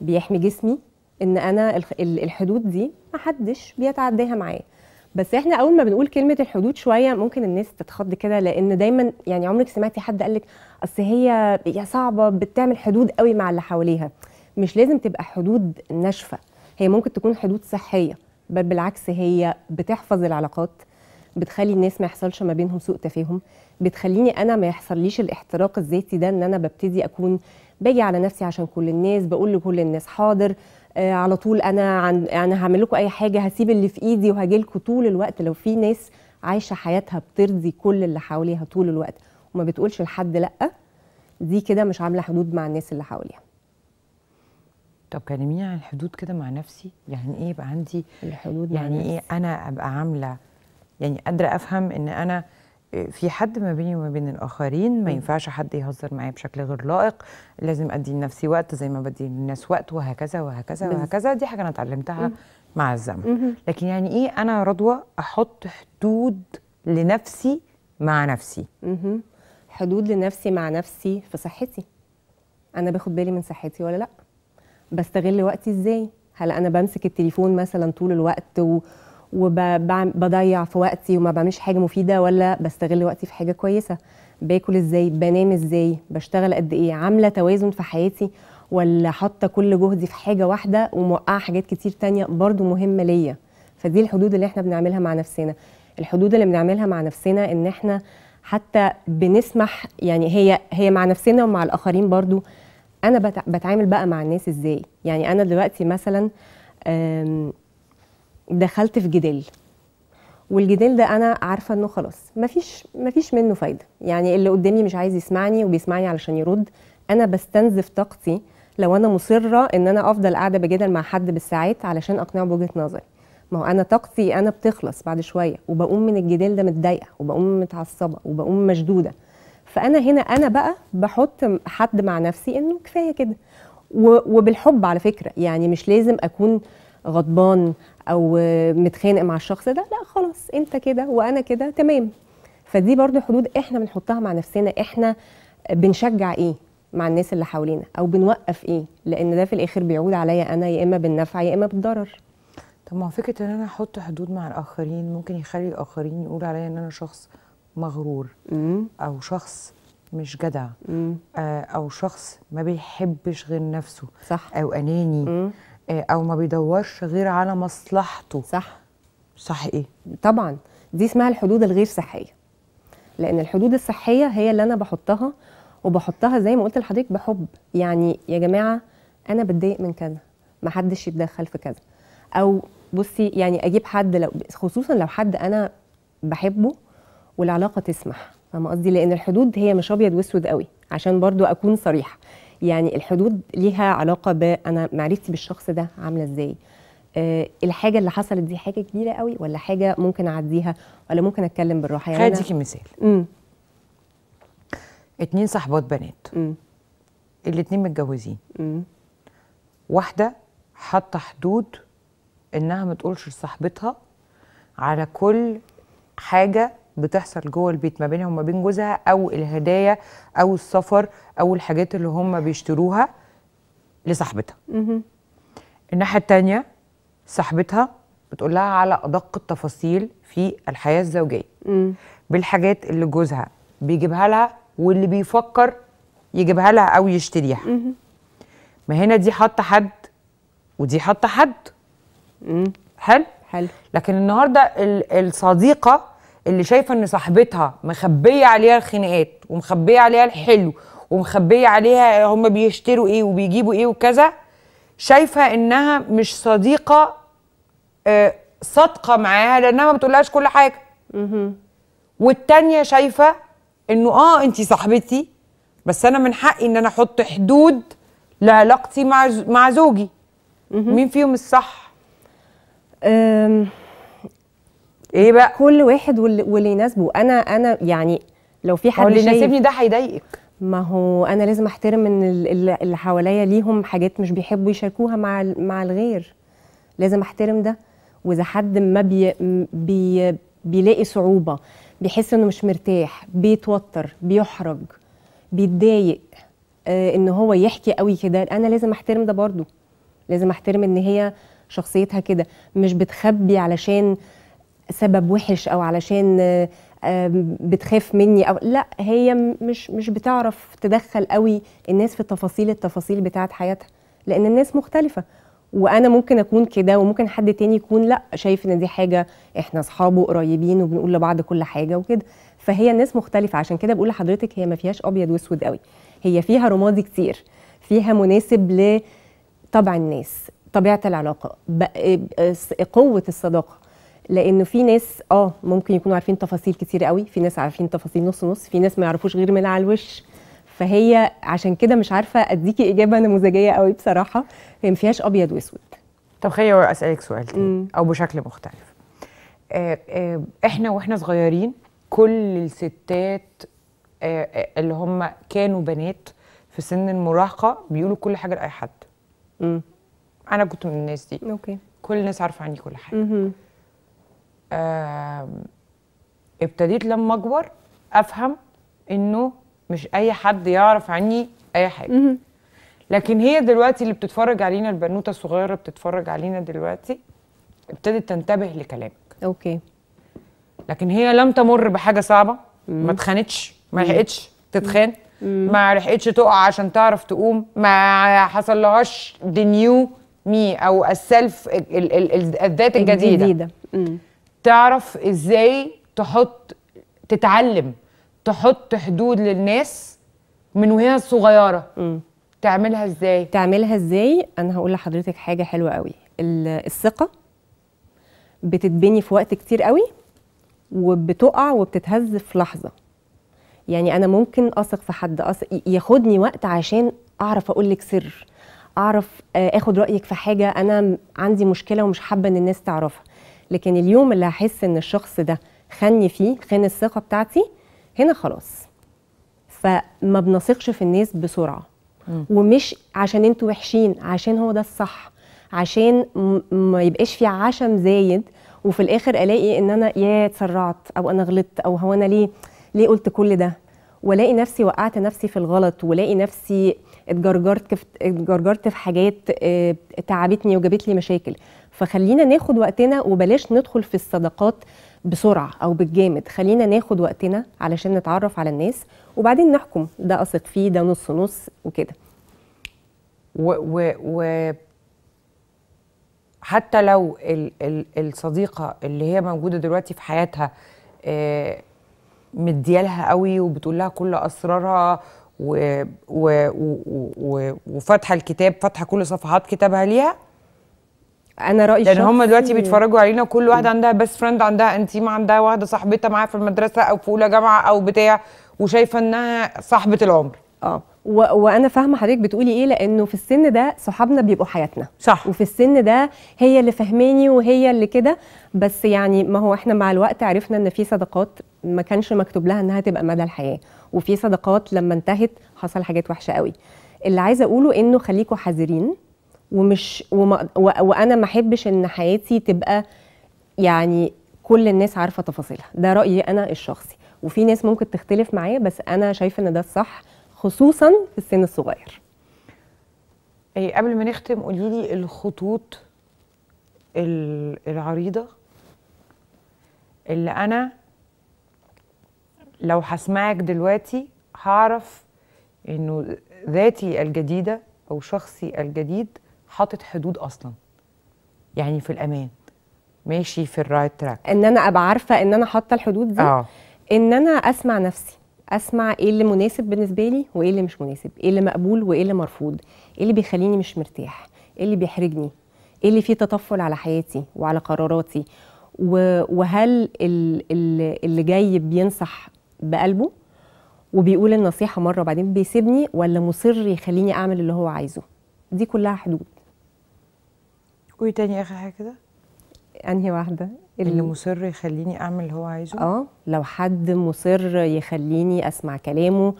بيحمي جسمي ان انا الحدود دي محدش بيتعداها معايا بس احنا اول ما بنقول كلمه الحدود شويه ممكن الناس تتخض كده لان دايما يعني عمرك سمعتي حد قال لك اصل هي هي صعبه بتعمل حدود قوي مع اللي حواليها مش لازم تبقى حدود ناشفه هي ممكن تكون حدود صحيه بل بالعكس هي بتحفظ العلاقات بتخلي الناس ما يحصلش ما بينهم سوء تفاهم بتخليني انا ما يحصليش الاحتراق الذاتي ده ان انا ببتدي اكون باجي على نفسي عشان كل الناس بقول لكل الناس حاضر آه، على طول انا عن انا هعمل لكم اي حاجه هسيب اللي في ايدي وهاجي لكم طول الوقت لو في ناس عايشه حياتها بترضي كل اللي حواليها طول الوقت وما بتقولش لحد لا دي كده مش عامله حدود مع الناس اللي حواليها طب كلميني عن الحدود كده مع نفسي يعني ايه يبقى عندي الحدود يعني مع ايه نفسي. انا ابقى عامله يعني قادره افهم ان انا في حد ما بيني وما بين الاخرين ما ينفعش حد يهزر معايا بشكل غير لائق لازم ادي لنفسي وقت زي ما بدي للناس وقت وهكذا وهكذا وهكذا دي حاجه انا اتعلمتها مع الزمن لكن يعني ايه انا رضوى احط حدود لنفسي مع نفسي حدود لنفسي مع نفسي في صحتي انا باخد بالي من صحتي ولا لا بستغل وقتي ازاي هل انا بمسك التليفون مثلا طول الوقت و... وبضيع في وقتي وما بعملش حاجه مفيده ولا بستغل وقتي في حاجه كويسه باكل ازاي بنام ازاي بشتغل قد ايه عامله توازن في حياتي ولا حاطه كل جهدي في حاجه واحده وموقعه حاجات كتير تانية برضو مهمه ليا فدي الحدود اللي احنا بنعملها مع نفسنا الحدود اللي بنعملها مع نفسنا ان احنا حتى بنسمح يعني هي هي مع نفسنا ومع الاخرين برضو انا بتعامل بقى مع الناس ازاي يعني انا دلوقتي مثلا دخلت في جدال والجدال ده انا عارفه انه خلاص مفيش مفيش منه فايده يعني اللي قدامي مش عايز يسمعني وبيسمعني علشان يرد انا بستنزف طاقتي لو انا مصره ان انا افضل قاعده بجدل مع حد بالساعات علشان اقنعه بوجهه نظري ما هو انا طاقتي انا بتخلص بعد شويه وبقوم من الجدال ده متضايقه وبقوم متعصبه وبقوم مشدوده فانا هنا انا بقى بحط حد مع نفسي انه كفايه كده وبالحب على فكره يعني مش لازم اكون غضبان او متخانق مع الشخص ده لا خلاص انت كده وانا كده تمام فدي برضو حدود احنا بنحطها مع نفسنا احنا بنشجع ايه مع الناس اللي حوالينا او بنوقف ايه لان ده في الاخر بيعود عليا انا يا اما بالنفع يا اما بالضرر طب ما فكره ان انا احط حدود مع الاخرين ممكن يخلي الاخرين يقول عليا ان انا شخص مغرور مم. او شخص مش جدع مم. آه، او شخص ما بيحبش غير نفسه صح. او اناني مم. آه، او ما بيدورش غير على مصلحته صح صح ايه طبعا دي اسمها الحدود الغير صحيه لان الحدود الصحيه هي اللي انا بحطها وبحطها زي ما قلت لحضرتك بحب يعني يا جماعه انا بتضايق من كذا ما حدش يتدخل في كذا او بصي يعني اجيب حد لو خصوصا لو حد انا بحبه والعلاقه تسمح فاهمه قصدي لان الحدود هي مش ابيض واسود قوي عشان برضو اكون صريحه يعني الحدود ليها علاقه بانا معرفتي بالشخص ده عامله ازاي أه الحاجه اللي حصلت دي حاجه كبيره قوي ولا حاجه ممكن اعديها ولا ممكن اتكلم بالراحه يعني هديكي مثال امم اتنين صاحبات بنات امم الاتنين متجوزين امم واحده حاطه حدود انها ما تقولش لصاحبتها على كل حاجه بتحصل جوه البيت ما بينها وما بين جوزها او الهدايا او السفر او الحاجات اللي هم بيشتروها لصاحبتها الناحيه الثانيه صاحبتها بتقول لها على ادق التفاصيل في الحياه الزوجيه بالحاجات اللي جوزها بيجيبها لها واللي بيفكر يجيبها لها او يشتريها ما هنا دي حاطه حد ودي حاطه حد حلو حلو لكن النهارده الصديقه اللي شايفه ان صاحبتها مخبيه عليها الخناقات ومخبيه عليها الحلو ومخبيه عليها هم بيشتروا ايه وبيجيبوا ايه وكذا شايفه انها مش صديقه آه صادقه معاها لانها ما بتقولهاش كل حاجه والتانيه شايفه انه اه انت صاحبتي بس انا من حقي ان انا احط حدود لعلاقتي مع مع زوجي مين فيهم الصح ايه بقى كل واحد واللي, واللي يناسبه انا انا يعني لو في حد اللي يناسبني ده هيضايقك ما هو انا لازم احترم ان اللي حواليا ليهم حاجات مش بيحبوا يشاركوها مع مع الغير لازم احترم ده واذا حد ما بي بي بيلاقي صعوبه بيحس انه مش مرتاح بيتوتر بيحرج بيتضايق آه ان هو يحكي قوي كده انا لازم احترم ده برضو لازم احترم ان هي شخصيتها كده مش بتخبي علشان سبب وحش او علشان آه، بتخاف مني او لا هي مش مش بتعرف تدخل قوي الناس في تفاصيل التفاصيل بتاعه حياتها لان الناس مختلفه وانا ممكن اكون كده وممكن حد تاني يكون لا شايف ان دي حاجه احنا اصحاب وقريبين وبنقول لبعض كل حاجه وكده فهي الناس مختلفه عشان كده بقول لحضرتك هي ما فيهاش ابيض واسود قوي هي فيها رمادي كتير فيها مناسب لطبع الناس طبيعه العلاقه آه، قوه الصداقه لانه في ناس اه ممكن يكونوا عارفين تفاصيل كتير قوي في ناس عارفين تفاصيل نص نص في ناس ما يعرفوش غير من على الوش فهي عشان كده مش عارفه اديكي اجابه نموذجيه قوي بصراحه هي ما فيهاش ابيض واسود طب خليني اسالك سؤال تاني او بشكل مختلف آه، آه، احنا واحنا صغيرين كل الستات آه، اللي هم كانوا بنات في سن المراهقه بيقولوا كل حاجه لاي حد مم. انا كنت من الناس دي اوكي كل الناس عارفه عني كل حاجه مم. ابتديت لما اكبر افهم انه مش اي حد يعرف عني اي حاجه لكن هي دلوقتي اللي بتتفرج علينا البنوته الصغيره بتتفرج علينا دلوقتي ابتدت تنتبه لكلامك اوكي لكن هي لم تمر بحاجه صعبه ما اتخانتش ما لحقتش تتخان ما لحقتش تقع عشان تعرف تقوم ما حصل لهاش دي نيو مي او السلف الذات الجديده, الجديدة. تعرف ازاي تحط تتعلم تحط حدود للناس من وهي صغيره م. تعملها ازاي تعملها ازاي انا هقول لحضرتك حاجه حلوه قوي الثقه بتتبني في وقت كتير قوي وبتقع وبتتهز في لحظه يعني انا ممكن اثق في حد أثق ياخدني وقت عشان اعرف اقول لك سر اعرف آه، اخد رايك في حاجه انا عندي مشكله ومش حابه ان الناس تعرفها لكن اليوم اللي هحس ان الشخص ده خني فيه خان الثقه بتاعتي هنا خلاص فما بنثقش في الناس بسرعه م. ومش عشان انتوا وحشين عشان هو ده الصح عشان ما يبقاش في عشم زايد وفي الاخر الاقي ان انا يا اتسرعت او انا غلطت او هو انا ليه ليه قلت كل ده والاقي نفسي وقعت نفسي في الغلط والاقي نفسي اتجرجرت في اتجرجرت في حاجات آه، تعبتني وجابت لي مشاكل فخلينا ناخد وقتنا وبلاش ندخل في الصداقات بسرعه او بالجامد خلينا ناخد وقتنا علشان نتعرف على الناس وبعدين نحكم ده اثق فيه ده نص نص وكده و, و, و حتى لو ال ال الصديقه اللي هي موجوده دلوقتي في حياتها آه مديالها قوي وبتقول لها كل اسرارها و... و... و... وفاتحه الكتاب فاتحه كل صفحات كتابها ليها انا رايي يعني هم دلوقتي بيتفرجوا علينا وكل واحده عندها بيست فريند عندها انتيم عندها واحده صاحبتها معاها في المدرسه او في اولى جامعه او بتاع وشايفه انها صاحبه العمر اه و... وانا فاهمه حضرتك بتقولي ايه لانه في السن ده صحابنا بيبقوا حياتنا صح وفي السن ده هي اللي فهماني وهي اللي كده بس يعني ما هو احنا مع الوقت عرفنا ان في صداقات ما كانش مكتوب لها انها تبقى مدى الحياه وفي صداقات لما انتهت حصل حاجات وحشه قوي اللي عايزه اقوله انه خليكم حذرين ومش وما وانا ما احبش ان حياتي تبقى يعني كل الناس عارفه تفاصيلها ده رايي انا الشخصي وفي ناس ممكن تختلف معايا بس انا شايفه ان ده الصح خصوصا في السن الصغير اي قبل ما نختم قولي لي الخطوط العريضه اللي انا لو هسمعك دلوقتي هعرف انه ذاتي الجديده او شخصي الجديد حاطط حدود اصلا يعني في الامان ماشي في الرايت تراك ان انا ابقى عارفه ان انا حاطه الحدود دي أوه. ان انا اسمع نفسي اسمع ايه اللي مناسب بالنسبه لي وايه اللي مش مناسب ايه اللي مقبول وايه اللي مرفوض ايه اللي بيخليني مش مرتاح ايه اللي بيحرجني ايه اللي فيه تطفل على حياتي وعلى قراراتي وهل اللي جاي بينصح بقلبه وبيقول النصيحه مره وبعدين بيسيبني ولا مصر يخليني اعمل اللي هو عايزه دي كلها حدود قولي ايه تاني اخر حاجه كده انهي واحده اللي مصر يخليني اعمل اللي هو عايزه اه لو حد مصر يخليني اسمع كلامه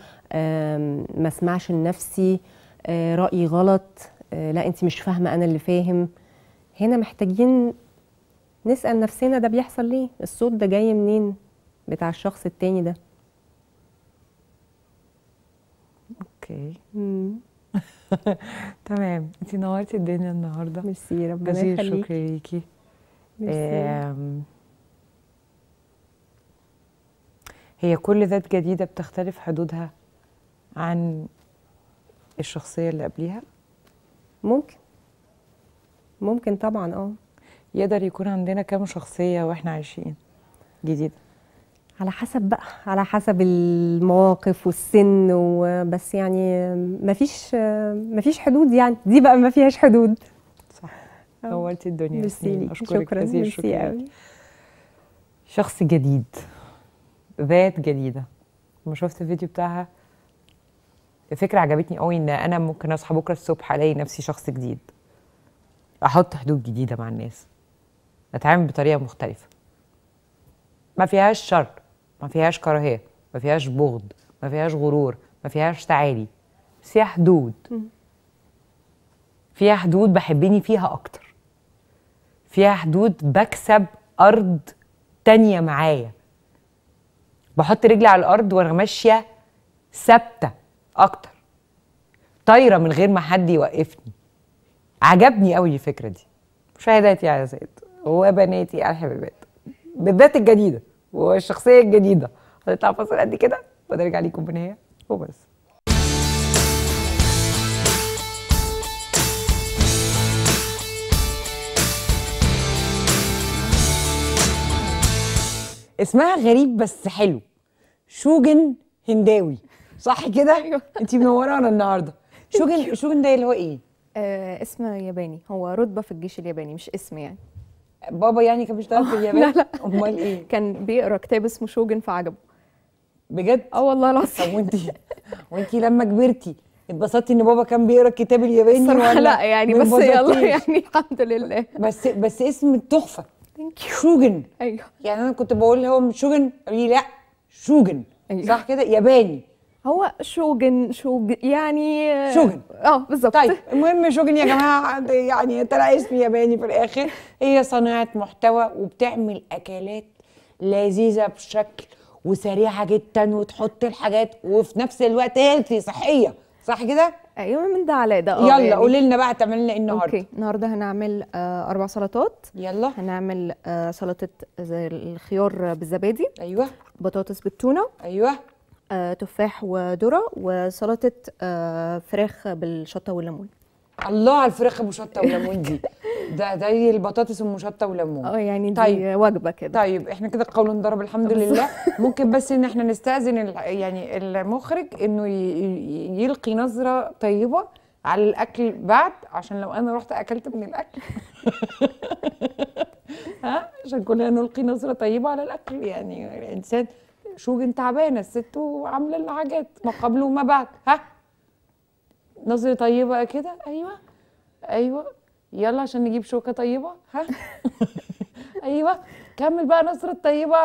ما اسمعش لنفسي آه، رايي غلط آه، لا انت مش فاهمه انا اللي فاهم هنا محتاجين نسال نفسنا ده بيحصل ليه الصوت ده جاي منين بتاع الشخص التاني ده اوكي okay. تمام انت نورتي الدنيا النهارده ميرسي ربنا يخليكي جزيل الشكر ليكي هي كل ذات جديده بتختلف حدودها عن الشخصيه اللي قبليها ممكن ممكن طبعا اه يقدر يكون عندنا كام شخصيه واحنا عايشين جديده على حسب بقى على حسب المواقف والسن وبس يعني مفيش مفيش حدود يعني دي بقى ما فيهاش حدود صح نورتي الدنيا اشكرك شكرا شكرا شخص جديد ذات جديده لما شفت الفيديو بتاعها الفكره عجبتني قوي ان انا ممكن اصحى بكره الصبح الاقي نفسي شخص جديد احط حدود جديده مع الناس اتعامل بطريقه مختلفه ما فيهاش شر ما فيهاش كراهيه ما فيهاش بغض ما فيهاش غرور ما فيهاش تعالي بس فيها حدود فيها حدود بحبني فيها اكتر فيها حدود بكسب ارض تانية معايا بحط رجلي على الارض وانا ماشيه ثابته اكتر طايره من غير ما حد يوقفني عجبني قوي الفكره دي مشاهداتي يا زيد وبناتي الحبيبات بالذات الجديده والشخصيه الجديده هنطلع فاصل قد كده ونرجع ليكم بنهايه وبس اسمها غريب بس حلو شوجن هنداوي صح كده أيوة. انت منورانا النهارده شوجن شوجن ده اللي هو ايه آه اسم ياباني هو رتبه في الجيش الياباني مش اسم يعني بابا يعني كان بيشتغل في آه، اليابان لا لا امال ايه كان بيقرا كتاب اسمه شوجن فعجبه بجد اه والله العظيم طب وانتي وانتي لما كبرتي اتبسطتي ان بابا كان بيقرا الكتاب الياباني ولا لا يعني بس يلا يعني الحمد لله بس بس اسم تحفه شوجن ايوه يعني انا كنت بقول هو شوجن قال لي لا شوجن أيوه. صح كده ياباني هو شوجن شوج يعني شوجن اه بالظبط طيب المهم شوجن يا جماعه يعني طلع اسم ياباني في الاخر هي صانعه محتوى وبتعمل اكلات لذيذه بشكل وسريعه جدا وتحط الحاجات وفي نفس الوقت هيلثي صحيه صح كده؟ ايوه من ده على ده آه، يلا يعني. قولي لنا بقى هتعمل لنا ايه النهارده؟ اوكي النهارده هنعمل آه اربع سلطات يلا هنعمل آه سلطه الخيار بالزبادي ايوه بطاطس بالتونه ايوه آه، تفاح وذره وسلطه آه، فراخ بالشطه والليمون الله على الفراخ بشطه وليمون دي ده زي البطاطس المشطه وليمون اه يعني دي طيب. وجبه كده طيب احنا كده قول ضرب الحمد لله ممكن بس ان احنا نستاذن يعني المخرج انه يلقي نظره طيبه على الاكل بعد عشان لو انا رحت اكلت من الاكل ها عشان كلنا نلقي نظره طيبه على الاكل يعني الانسان شوجن تعبانه الست وعامله لنا حاجات ما قبل وما بعد ها نظري طيبه كده ايوه ايوه يلا عشان نجيب شوكه طيبه ها ايوه كمل بقى نظرة الطيبه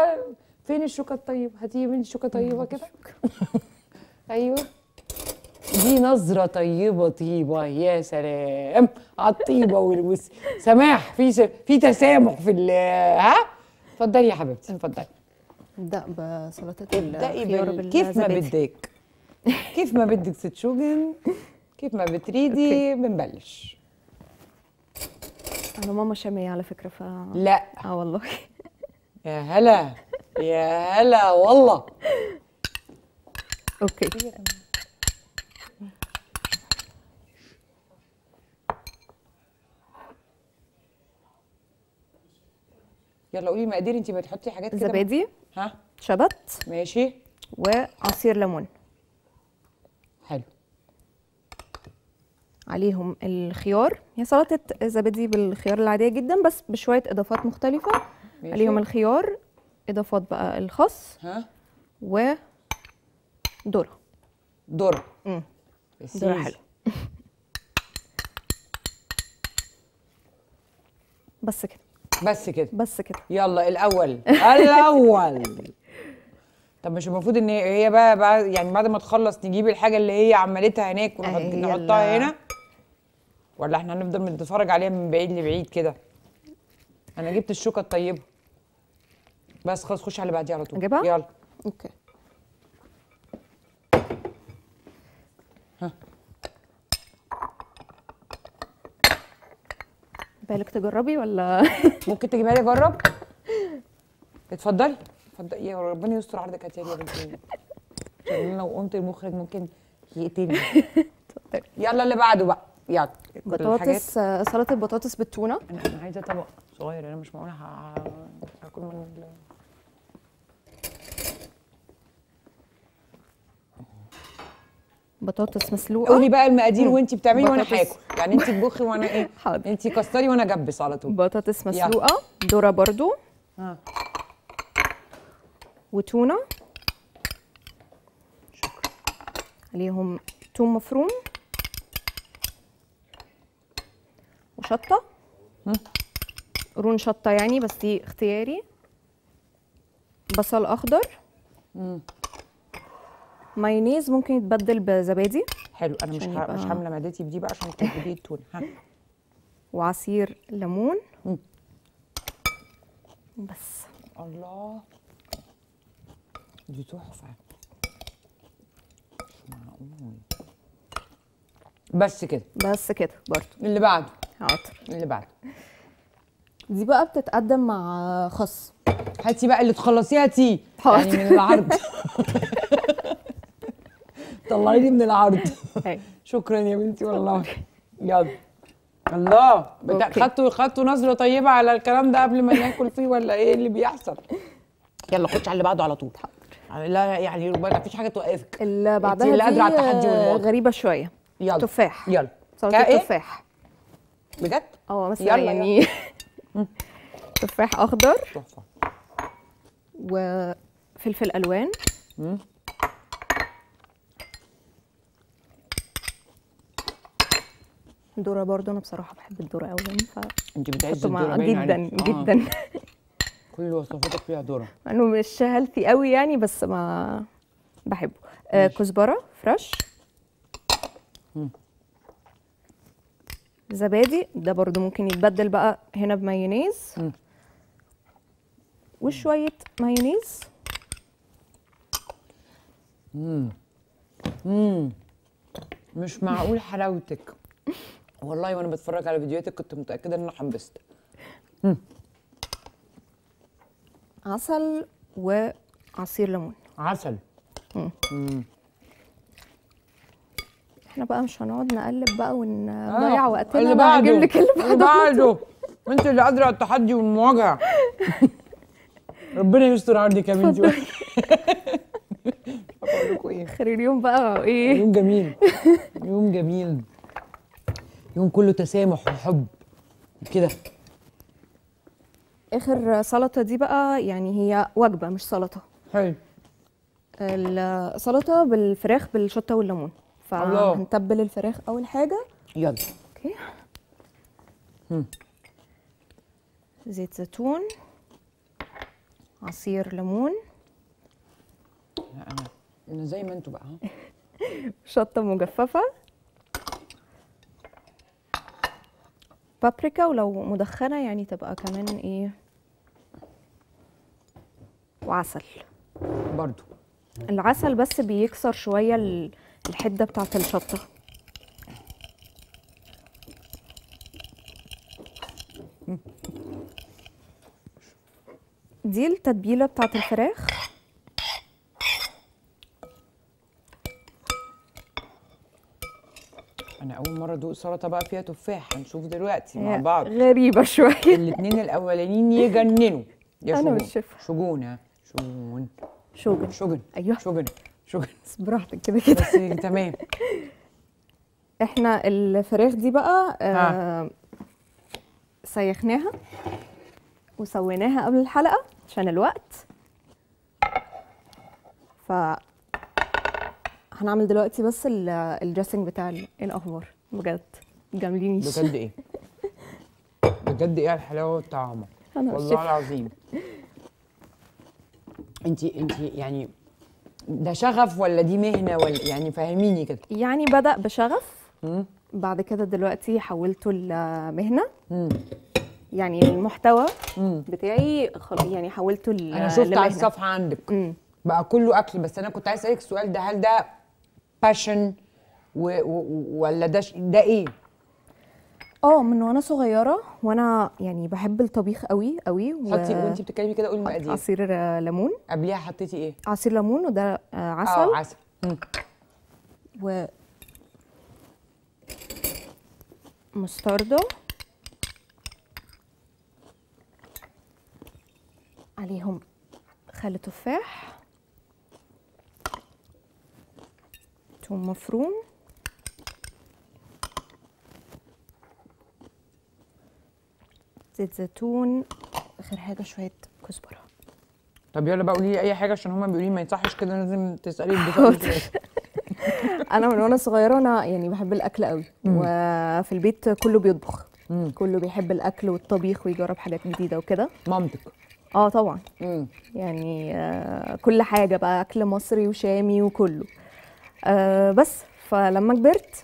فين الشوكه الطيبه هتيجي من الشوكه طيبه كده ايوه دي نظرة طيبة طيبة يا سلام على الطيبة سماح في في تسامح في ها اتفضلي يا حبيبتي اتفضلي ابدأ بسلطات الخيار كيف ما بدك كيف ما بدك ست كيف ما بتريدي بنبلش انا ماما شامية على فكرة ف لا اه والله يا هلا يا هلا والله اوكي يلا قولي مقادير انت بتحطي حاجات كده زبادي ها شبت ماشي وعصير ليمون حلو عليهم الخيار هي سلطه زبادي بالخيار العاديه جدا بس بشويه اضافات مختلفه ماشي. عليهم الخيار اضافات بقى الخس ها و ذره ذره امم ذره حلو بس كده بس كده بس كده يلا الاول الاول طب مش المفروض ان هي بقى, بقى يعني بعد ما تخلص نجيب الحاجه اللي هي عملتها هناك ونحطها أيوة. هنا ولا احنا هنفضل نتفرج عليها من بعيد لبعيد كده انا جبت الشوكه الطيبه بس خلاص خش على اللي بعديها على طول اجيبها يلا اوكي لك تجربي ولا ممكن تجيبها لي اجرب اتفضلي اتفضلي يا ربنا يستر عرضك هتيجي يا بنتي يعني لو قمت المخرج ممكن يقتلني يلا اللي بعده بقى يلا بطاطس سلطه بطاطس بالتونه انا عايزه طبق صغير انا مش معقوله هاكل من بطاطس مسلوقه قولي بقى المقادير وانت بتعملي وانا هاكل يعني انت تبخي وانا ايه حاضر انت كسري وانا جبس على طول بطاطس مسلوقه ذره برضو اه وتونه شكرا عليهم توم مفروم وشطه قرون شطه يعني بس دي اختياري بصل اخضر مم. مايونيز ممكن يتبدل بزبادي حلو انا مش يبقى... مش عامله معدتي بدي بقى عشان تبقي دي التونه ها وعصير ليمون بس الله دي تحفه مش معقول بس كده بس كده برضه اللي بعده عطر اللي بعده دي بقى بتتقدم مع خس هاتي بقى اللي تخلصيها تي يعني من العرض طلعيني من العرض شكرا يا بنتي والله يلا الله خدتوا خدتوا نظره طيبه على الكلام ده قبل ما ناكل فيه ولا ايه اللي بيحصل يلا خش على اللي بعده على طول لا يعني ما فيش حاجه توقفك اللي بعدها اللي قادره على التحدي غريبه شويه يلا تفاح يلا سلطه تفاح بجد اه مثلا يعني تفاح اخضر تحفه وفلفل الوان ذره برضو انا بصراحه بحب الذره قوي يعني ف انت بتعزي الذره جدا آه. جدا كل وصفاتك فيها ذره مع انه مش هيلثي قوي يعني بس ما بحبه آه كزبره فريش زبادي ده برضو ممكن يتبدل بقى هنا بمايونيز وشويه مايونيز مم. مش معقول حلاوتك والله وانا بتفرج على فيديوهاتك كنت متاكده ان انا هنبسط عسل وعصير ليمون عسل مم. احنا بقى مش هنقعد نقلب بقى آه، ونضيع آه. وقتنا اللي بعده هجيب لك اللي بعده انت اللي قادره على التحدي والمواجهه ربنا يستر عندك يا بنتي اقول لكم ايه خير اليوم بقى ايه يوم جميل يوم جميل يوم كله تسامح وحب كده اخر سلطه دي بقى يعني هي وجبه مش سلطه حلو السلطه بالفراخ بالشطه والليمون فهنتبل الفراخ اول حاجه يلا اوكي زيت زيتون عصير ليمون انا زي ما انتوا بقى شطه مجففه بابريكا ولو مدخنه يعني تبقى كمان ايه وعسل برضو العسل بس بيكسر شويه الحده بتاعه الشطه دي التتبيله بتاعه الفراخ انا اول مره ادوق سلطه بقى فيها تفاح هنشوف دلوقتي مع بعض غريبه شويه الاثنين الاولانيين يجننوا يا انا مش شجونه شجون شجن شجن ايوه شجن شجن براحتك كده كده بس تمام احنا الفراخ دي بقى آه، سيخناها وسويناها قبل الحلقه عشان الوقت ف هنعمل دلوقتي بس الدريسنج بتاع الاخبار بجد جامدين بجد ايه بجد ايه الحلاوه والطعمه والله العظيم انت انت يعني ده شغف ولا دي مهنه ولا يعني فهميني كده يعني بدا بشغف بعد كده دلوقتي حولته لمهنه يعني المحتوى بتاعي يعني حولته انا شفت على الصفحه عندك بقى كله اكل بس انا كنت عايز اسالك السؤال ده هل ده باشن و... و... ولا ده ده ايه اه من وانا صغيره وانا يعني بحب الطبيخ قوي قوي و... حطي وانت بتتكلمي كده قولي المقادير عصير ليمون قبليها حطيتي ايه عصير ليمون وده عسل اه عسل و مستردة عليهم خل تفاح ثوم مفروم زيت زيتون اخر حاجه شويه كزبره طب يلا بقى قولي لي اي حاجه عشان هما بيقولوا لي ما ينصحش كده لازم تسالي انا من وانا صغيره انا يعني بحب الاكل قوي وفي البيت كله بيطبخ مم. كله بيحب الاكل والطبيخ ويجرب حاجات جديده وكده مامتك اه طبعا مم. يعني آه كل حاجه بقى اكل مصري وشامي وكله آه بس فلما كبرت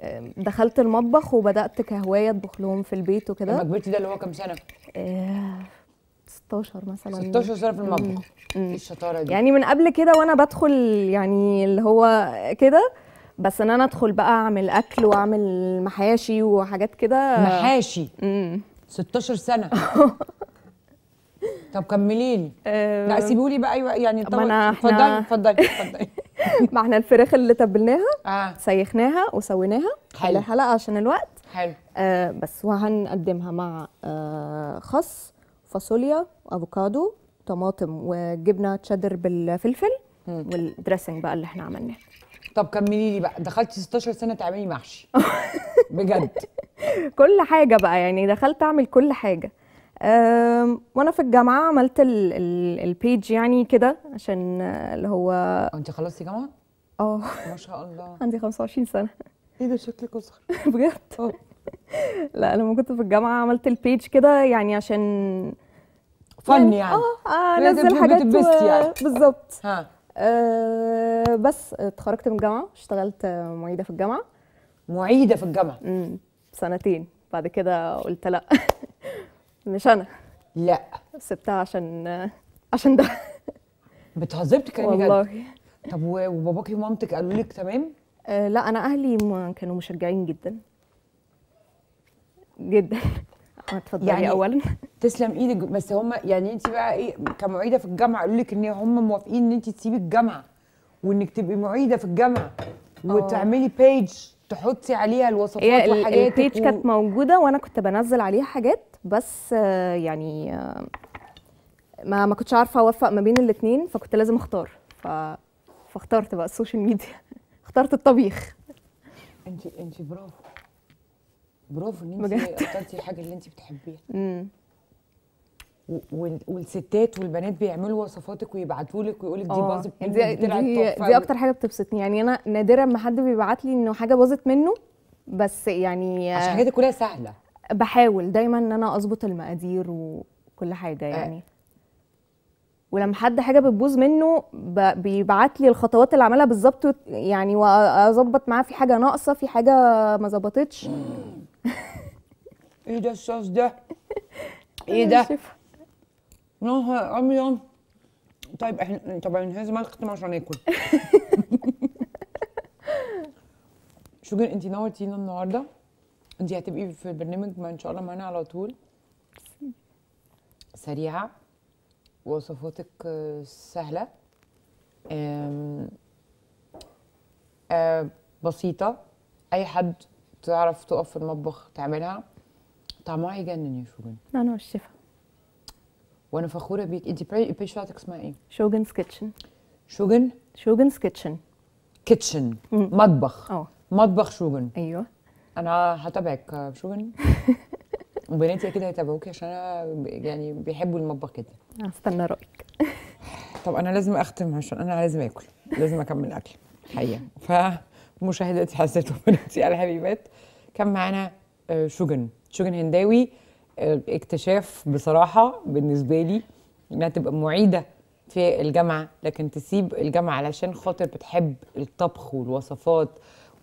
آه، دخلت المطبخ وبدات كهوايه اطبخ لهم في البيت وكده لما كبرت ده اللي هو كام سنه؟ آه 16 مثلا 16 سنه في المطبخ إيه الشطاره دي يعني من قبل كده وانا بدخل يعني اللي هو كده بس ان انا ادخل بقى اعمل اكل واعمل محاشي وحاجات كده محاشي امم 16 سنه طب كملي لي أه لا سيبوا لي بقى ايوه يعني ما اتفضلي اتفضلي اتفضلي ما احنا الفراخ اللي تبلناها آه. سيخناها وسويناها حلو الحلقه عشان الوقت حلو آه بس وهنقدمها مع آه خس فاصوليا وافوكادو طماطم وجبنه تشادر بالفلفل والدريسنج بقى اللي احنا عملناه طب كملي لي بقى دخلتي 16 سنه تعملي محشي بجد كل حاجه بقى يعني دخلت اعمل كل حاجه وانا في الجامعه عملت البيج يعني كده عشان آه، اللي هو انت خلصتي جامعه اه ما شاء الله عندي 25 سنه ايه ده شكلك اصغر بجد اه. لا لما كنت في الجامعه عملت البيج كده يعني عشان فن يعني, يعني. اه, آه، انزل حاجات و... يعني. بالظبط ها آه بس اتخرجت من الجامعه اشتغلت معيده في الجامعه معيده في الجامعه امم سنتين بعد كده قلت لا مش انا لا سبتها عشان عشان ده بتهزري بتتكلمي والله جد. طب وباباكي ومامتك قالوا لك تمام آه لا انا اهلي ما كانوا مشجعين جدا جدا أه، اتفضلي يعني اولا تسلم ايدك بس هم يعني انت بقى ايه كمعيده في الجامعه قالوا لك ان هم موافقين ان انت تسيبي الجامعه وانك تبقي معيده في الجامعه آه. وتعملي بيج تحطي عليها الوصفات هي وحاجاتك البيج و... كانت موجوده وانا كنت بنزل عليها حاجات بس يعني ما ما كنتش عارفه اوفق ما بين الاثنين فكنت لازم اختار ف... فاخترت بقى السوشيال ميديا اخترت الطبيخ انت انت برافو برافو ان انت اخترتي الحاجه اللي انت بتحبيها والستات والبنات بيعملوا وصفاتك ويبعتوا لك ويقول لك دي آه، باظت دي, دي, دي اكتر حاجه بتبسطني يعني انا نادرا ما حد بيبعت لي انه حاجه باظت منه بس يعني عشان الحاجات كلها سهله بحاول دايما ان انا اظبط المقادير وكل حاجه آه. يعني آه. ولما حد حاجه بتبوظ منه بيبعت لي الخطوات اللي عملها بالظبط يعني واظبط معاه في حاجه ناقصه في حاجه ما ظبطتش ايه ده الصوص ده ايه ده نوها عمي طيب احنا طب هنهز ملقتنا عشان ناكل شكرا انت نورتينا النهارده انت هتبقي في البرنامج ما ان شاء الله معانا على طول سريعه وصفاتك آه، سهله آه، بسيطه اي حد تعرف تقف في المطبخ تعملها طعمها يجنن يا شوجن انا والشفا وانا فخوره بيك انت البيج بتاعتك اسمها ايه؟ شوجنز كيتشن شوجن؟ شوجنز كيتشن كيتشن مطبخ اه مطبخ شوجن ايوه انا هتابعك شوجن وبناتي اكيد هيتابعوكي عشان انا يعني بيحبوا المطبخ كده هستنى رايك طب انا لازم اختم عشان انا لازم اكل لازم اكمل اكل حقيقه فمشاهداتي حسيت وبناتي على كان معانا آه، شوجن شوجن هنداوي اكتشاف بصراحه بالنسبه لي انها تبقى معيده في الجامعه لكن تسيب الجامعه علشان خاطر بتحب الطبخ والوصفات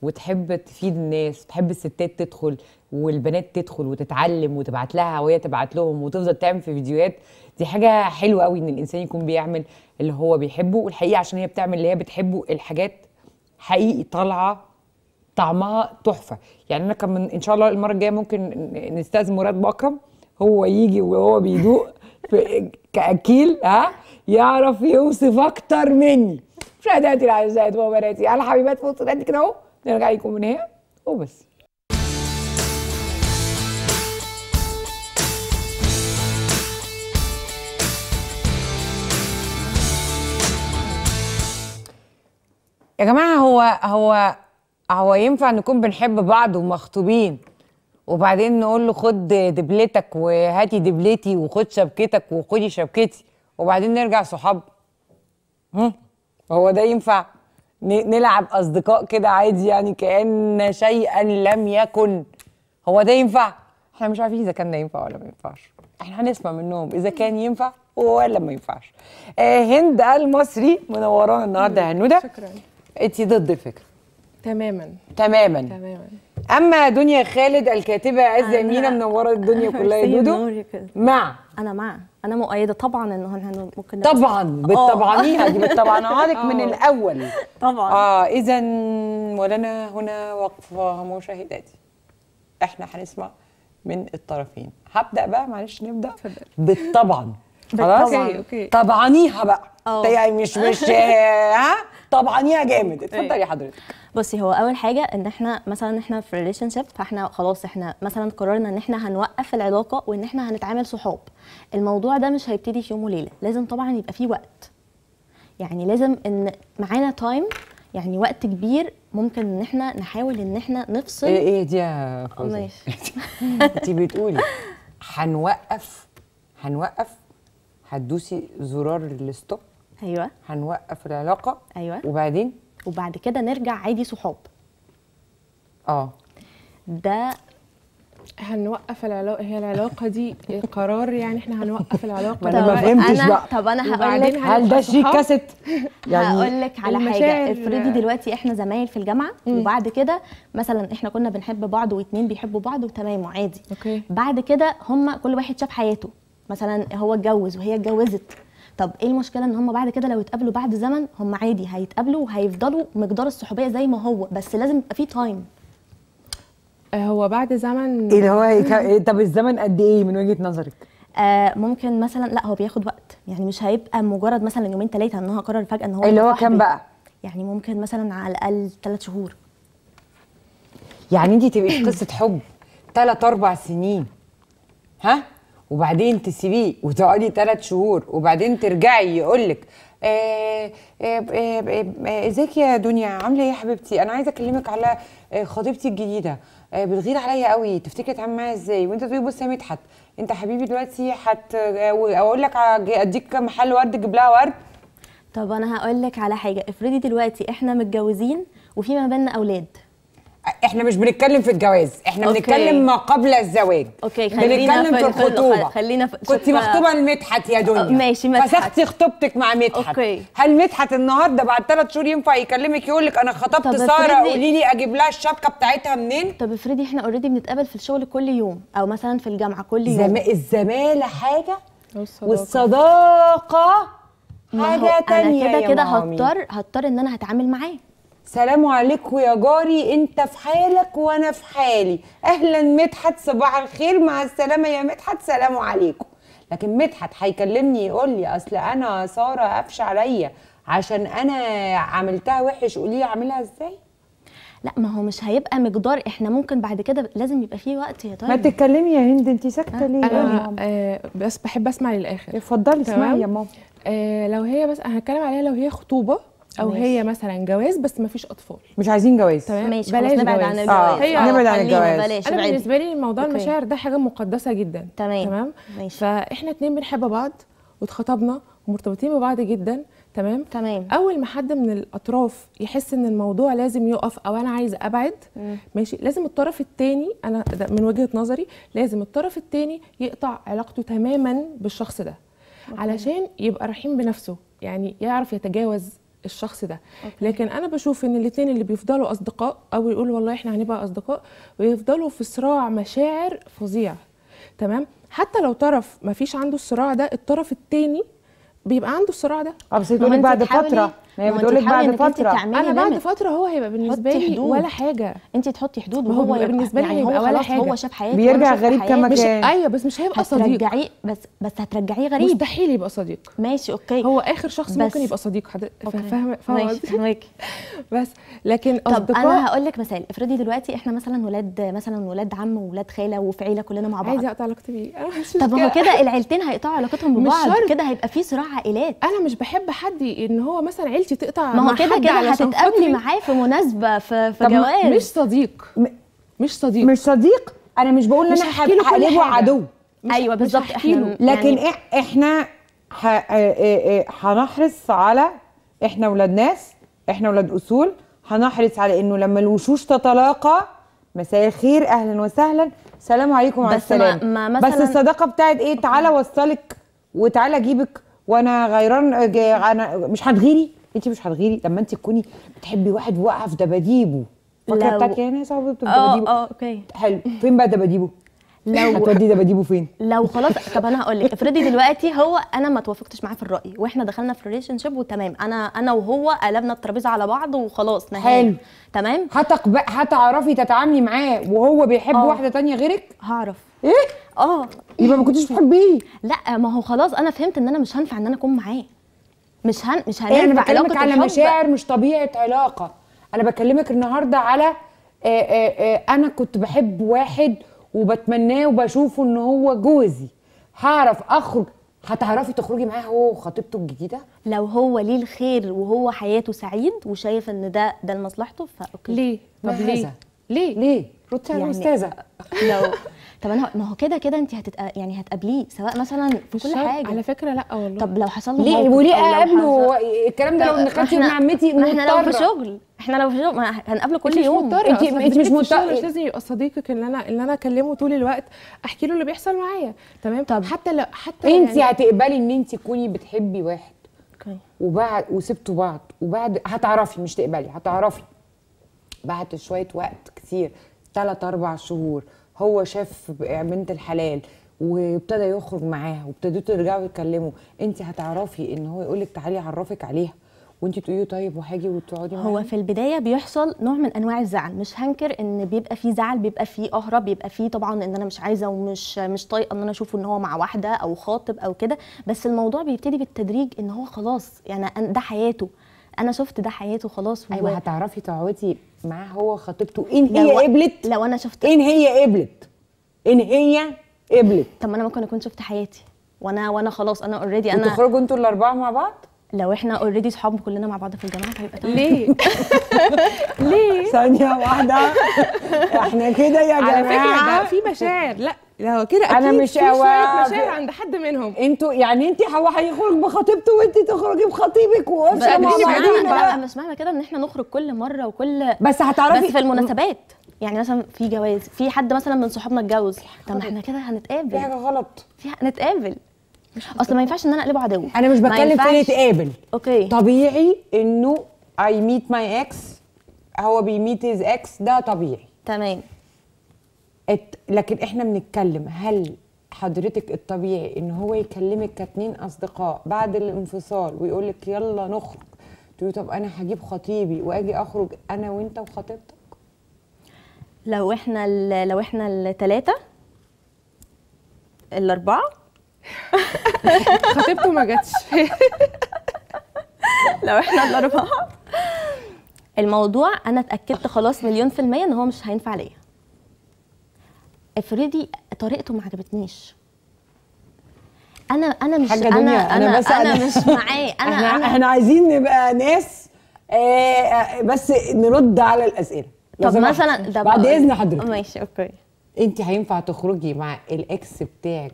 وتحب تفيد الناس وتحب الستات تدخل والبنات تدخل وتتعلم وتبعت لها وهي تبعت لهم وتفضل تعمل في فيديوهات دي حاجه حلوه قوي ان الانسان يكون بيعمل اللي هو بيحبه والحقيقه عشان هي بتعمل اللي هي بتحبه الحاجات حقيقي طالعه طعمها تحفه يعني انا كان من ان شاء الله المره الجايه ممكن نستاذن مراد بكرم هو يجي وهو بيدوق كاكيل ها يعرف يوصف اكتر مني مشاهداتي الاعزاء بناتي على حبيبات فوق قد كده اهو نرجع لكم من هنا وبس يا جماعه هو هو هو ينفع نكون بنحب بعض ومخطوبين وبعدين نقول له خد دبلتك وهاتي دبلتي وخد شبكتك وخدي شبكتي وبعدين نرجع صحاب هو ده ينفع نلعب اصدقاء كده عادي يعني كان شيئا لم يكن هو ده ينفع احنا مش عارفين اذا كان ده ينفع ولا ما ينفعش احنا هنسمع منهم اذا كان ينفع ولا ما ينفعش آه هند المصري منورانا النهارده هنوده شكرا انت ضد الفكره تماما تماما تماما اما دنيا خالد الكاتبه عزه امينه منوره الدنيا كلها يا دودو مع انا مع انا مؤيده طبعا ان هن ممكن طبعا آه. بتطبعنيها دي بتطبعنهالك من آه. الاول طبعا اه اذا ولنا هنا وقفه مشاهداتي احنا هنسمع من الطرفين هبدا بقى معلش نبدا بالطبعا خلاص طبعانيها بقى يعني مش مش ها طبعانيها جامد اتفضل يا إيه. حضرتك بصي هو اول حاجه ان احنا مثلا احنا في ريليشن شيب فاحنا خلاص احنا مثلا قررنا ان احنا هنوقف العلاقه وان احنا هنتعامل صحاب الموضوع ده مش هيبتدي في يوم وليله لازم طبعا يبقى فيه وقت يعني لازم ان معانا تايم يعني وقت كبير ممكن ان احنا نحاول ان احنا نفصل ايه ايه دي يا فوزي انت بتقولي هنوقف هنوقف هتدوسي زرار الستوب ايوه هنوقف العلاقه ايوه وبعدين وبعد كده نرجع عادي صحاب اه ده هنوقف العلاقه هي العلاقه دي قرار يعني احنا هنوقف العلاقه انا ما فهمتش بقى طب انا هقول لك هل ده شيء كاسيت يعني هقول لك على حاجه افرضي دلوقتي احنا زمايل في الجامعه مم. وبعد كده مثلا احنا كنا بنحب بعض واتنين بيحبوا بعض وتمام وعادي اوكي بعد كده هم كل واحد شاف حياته مثلا هو اتجوز وهي اتجوزت طب ايه المشكله ان هم بعد كده لو اتقابلوا بعد زمن هم عادي هيتقابلوا وهيفضلوا مقدار الصحوبيه زي ما هو بس لازم يبقى في تايم آه، هو بعد زمن إيه اللي هو إيه، طب الزمن قد ايه من وجهه نظرك آه ممكن مثلا لا هو بياخد وقت يعني مش هيبقى مجرد مثلا يومين ثلاثه ان هو قرر فجاه ان هو اللي هو كام بقى يعني ممكن مثلا على الاقل ثلاث شهور يعني انت تبقي في قصه حب ثلاث اربع سنين ها وبعدين تسيبيه وتقعدي ثلاث شهور وبعدين ترجعي يقول لك آه، آه، آه، ازيك يا دنيا عامله ايه يا حبيبتي انا عايزه اكلمك على خطيبتي الجديده بتغير عليا قوي تفتكري اتعامل معاها ازاي وانت تقولي بصي يا مدحت انت حبيبي دلوقتي هت اقول لك اديك محل ورد تجيب لها ورد طب انا هقول لك على حاجه افرضي دلوقتي احنا متجوزين وفي ما بيننا اولاد احنا مش بنتكلم في الجواز احنا أوكي. بنتكلم ما قبل الزواج اوكي خلينا بنتكلم في, في الخطوبه خلينا في كنت مخطوبه لمدحت يا دنيا ماشي مدحت فسختي خطوبتك مع مدحت اوكي هل مدحت النهارده بعد ثلاث شهور ينفع يكلمك يقول لك انا خطبت ساره قولي لي اجيب لها الشبكه بتاعتها منين طب افرضي احنا اوريدي بنتقابل في الشغل كل يوم او مثلا في الجامعه كل يوم زم... الزماله حاجه والصداقه, والصداقة حاجه ثانيه انا كده كده هضطر هضطر ان انا هتعامل معاه سلام عليكم يا جاري انت في حالك وانا في حالي اهلا مدحت صباح الخير مع السلامه يا مدحت سلام عليكم لكن مدحت هيكلمني يقول لي اصل انا ساره قفش عليا عشان انا عملتها وحش قولي لي اعملها ازاي لا ما هو مش هيبقى مقدار احنا ممكن بعد كده لازم يبقى فيه وقت يا طارق ما تتكلمي يا هند انت ساكته ليه انا آه بس بحب اسمع للاخر اتفضلي اسمعي يا ماما آه لو هي بس هتكلم عليها لو هي خطوبه او ماشي. هي مثلا جواز بس ما فيش اطفال مش عايزين جواز تمام ماشي بلاش نبعد عن الجواز آه. هي آه، نبعد عن الجواز انا بالنسبه لي موضوع أوكي. المشاعر ده حاجه مقدسه جدا تمام تمام ماشي. فاحنا اتنين بنحب بعض واتخطبنا ومرتبطين ببعض جدا تمام تمام اول ما حد من الاطراف يحس ان الموضوع لازم يقف او انا عايز ابعد مم. ماشي لازم الطرف الثاني انا ده من وجهه نظري لازم الطرف الثاني يقطع علاقته تماما بالشخص ده مم. علشان يبقى رحيم بنفسه يعني يعرف يتجاوز الشخص ده أوكي. لكن انا بشوف ان الاثنين اللي بيفضلوا اصدقاء او يقولوا والله احنا هنبقى اصدقاء ويفضلوا في صراع مشاعر فظيع تمام حتى لو طرف ما فيش عنده الصراع ده الطرف الثاني بيبقى عنده الصراع ده آه، بس بعد فتره ما هي بتقول لك بعد فتره انا بعد فتره هو هيبقى بالنسبه لي ولا حاجه انت تحطي حدود وهو هو بالنسبه لي يعني هيبقى ولا حاجه هو شاف حياتي بيرجع غريب كما كان ايوه بس مش هيبقى صديق هترجعيه بس بس هترجعيه غريب مستحيل يبقى صديق ماشي اوكي هو اخر شخص ممكن يبقى صديق فاهمه فاهمه بس لكن اصدقاء طب انا هقول لك مثال افرضي دلوقتي احنا مثلا ولاد مثلا ولاد عم وولاد خاله وفي عيله كلنا مع بعض عايزه اقطع علاقتي بيه طب هو كده العيلتين هيقطعوا علاقتهم ببعض كده هيبقى في صراع عائلات انا مش بحب حد ان هو مثلا عيلتي انت تقطع ما هو كده كده هتتقابلي معاه في مناسبه في في جواز مش صديق مش صديق مش صديق انا مش بقول ان انا هقلبه عدو ايوه بالظبط احنا لكن يعني... احنا آه، آه، آه، هنحرص على احنا ولاد ناس احنا ولاد اصول هنحرص على انه لما الوشوش تتلاقى مساء الخير اهلا وسهلا سلام عليكم وعلى السلام ما مثلا بس الصداقه بتاعت ايه تعالى اوصلك وتعالى اجيبك وانا غيران انا مش هتغيري انت مش هتغيري لما انت تكوني بتحبي واحد واقعه في دباديبه فاكره بتاعتك يعني يا ناس بتبقى دباديبه اه،, اه اوكي حلو فين بقى دباديبه؟ لو هتودي دباديبه فين؟ لو خلاص طب انا هقول لك افرضي دلوقتي هو انا ما توافقتش معاه في الراي واحنا دخلنا في ريليشن شيب وتمام انا انا وهو قلبنا الترابيزه على بعض وخلاص نهائي حلو تمام هتقب... هتعرفي تتعاملي معاه وهو بيحب أوه. واحده تانية غيرك؟ هعرف ايه؟ اه يبقى ما كنتش بتحبيه لا ما هو خلاص انا فهمت ان انا مش هنفع ان انا اكون معاه مش هن... مش هنعمل إيه انا بكلمك على مشاعر مش طبيعه علاقه انا بكلمك النهارده على آآ آه، آآ آه، آه، انا كنت بحب واحد وبتمناه وبشوفه ان هو جوزي هعرف اخرج هتعرفي تخرجي معاه هو وخطيبته الجديده لو هو ليه الخير وهو حياته سعيد وشايف ان ده ده لمصلحته فاوكي ليه طب ليه ليه ليه رد على يعني الاستاذه لو طب انا ما هو كده كده انت هتتق... يعني هتقابليه سواء مثلا في كل حاجه على فكره لا والله طب لو حصل له ليه وليه اقابله الكلام ده لو خالتي مع عمتي ما احنا لو في شغل احنا لو في شغل هنقابله كل يوم انت انت مش مضطره مش لازم يبقى صديقك اللي انا اللي انا اكلمه طول الوقت احكي له اللي بيحصل معايا تمام طب حتى لو حتى انت يعني... هتقبلي ان انت تكوني بتحبي واحد وبعد وسبتوا بعض وبعد هتعرفي مش تقبلي هتعرفي بعد شويه وقت كتير ثلاث اربع شهور هو شاف بنت الحلال وابتدى يخرج معاها وابتدوا ترجعوا يتكلموا انت هتعرفي ان هو يقول لك تعالي اعرفك عليها وانت تقولي طيب وهاجي وتقعدي هو في البدايه بيحصل نوع من انواع الزعل مش هنكر ان بيبقى فيه زعل بيبقى فيه قهره بيبقى فيه طبعا ان انا مش عايزه ومش مش طايقه ان انا اشوفه ان هو مع واحده او خاطب او كده بس الموضوع بيبتدي بالتدريج ان هو خلاص يعني ده حياته انا شفت ده حياته خلاص ايوه هتعرفي تقعدي معاه هو خطيبته ان هي قبلت لو انا شفت ان هي قبلت ان هي قبلت طب ما انا ممكن اكون شفت حياتي وانا وانا خلاص انا اوريدي انا تخرجوا انتوا الاربعه مع بعض لو احنا اوريدي صحاب كلنا مع بعض في الجامعه فهيبقى تمام ليه؟ ليه؟ ثانيه واحده احنا كده يا جماعه على فكره ده في مشاعر لا لا هو كده اكيد انا مش شايف مشاعر عند حد منهم انتوا يعني انت هو هيخرج بخطيبته وانت تخرجي بخطيبك وقفش مع بعضينا بقى مش معنى كده ان احنا نخرج كل مره وكل بس هتعرفي بس في المناسبات يعني مثلا في جواز في حد مثلا من صحابنا اتجوز طب ما احنا كده هنتقابل في حاجه غلط في نتقابل اصل ما ينفعش ان انا اقلبه عدو انا مش بتكلم في نتقابل اوكي طبيعي انه اي ميت ماي اكس هو بيميت هيز اكس ده طبيعي تمام لكن احنا بنتكلم هل حضرتك الطبيعي ان هو يكلمك كاتنين اصدقاء بعد الانفصال ويقول لك يلا نخرج تقولي طب انا هجيب خطيبي واجي اخرج انا وانت وخطيبتك لو احنا لو احنا الثلاثه الاربعه خطيبته ما جاتش لو احنا الاربعه الموضوع انا اتاكدت خلاص مليون في الميه ان هو مش هينفع ليا افرضي طريقته ما عجبتنيش انا انا مش حاجة دنيا. انا انا, أنا, بس أنا, مش معاه انا احنا, أنا احنا عايزين نبقى ناس آه، آه، بس نرد على الاسئله طب مثلا ده بعد اذن حضرتك ماشي اوكي انت هينفع تخرجي مع الاكس بتاعك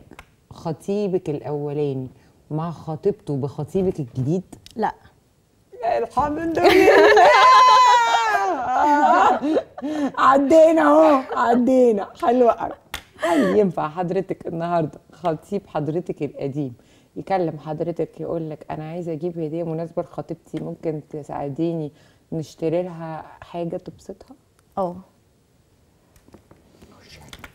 خطيبك الاولاني مع خطيبته بخطيبك الجديد لا الحمد لله عدينا اهو عدينا حلوة هل ينفع حضرتك النهارده خطيب حضرتك القديم يكلم حضرتك يقول لك انا عايزه اجيب هديه مناسبه لخطيبتي ممكن تساعديني نشتري لها حاجه تبسطها؟ اه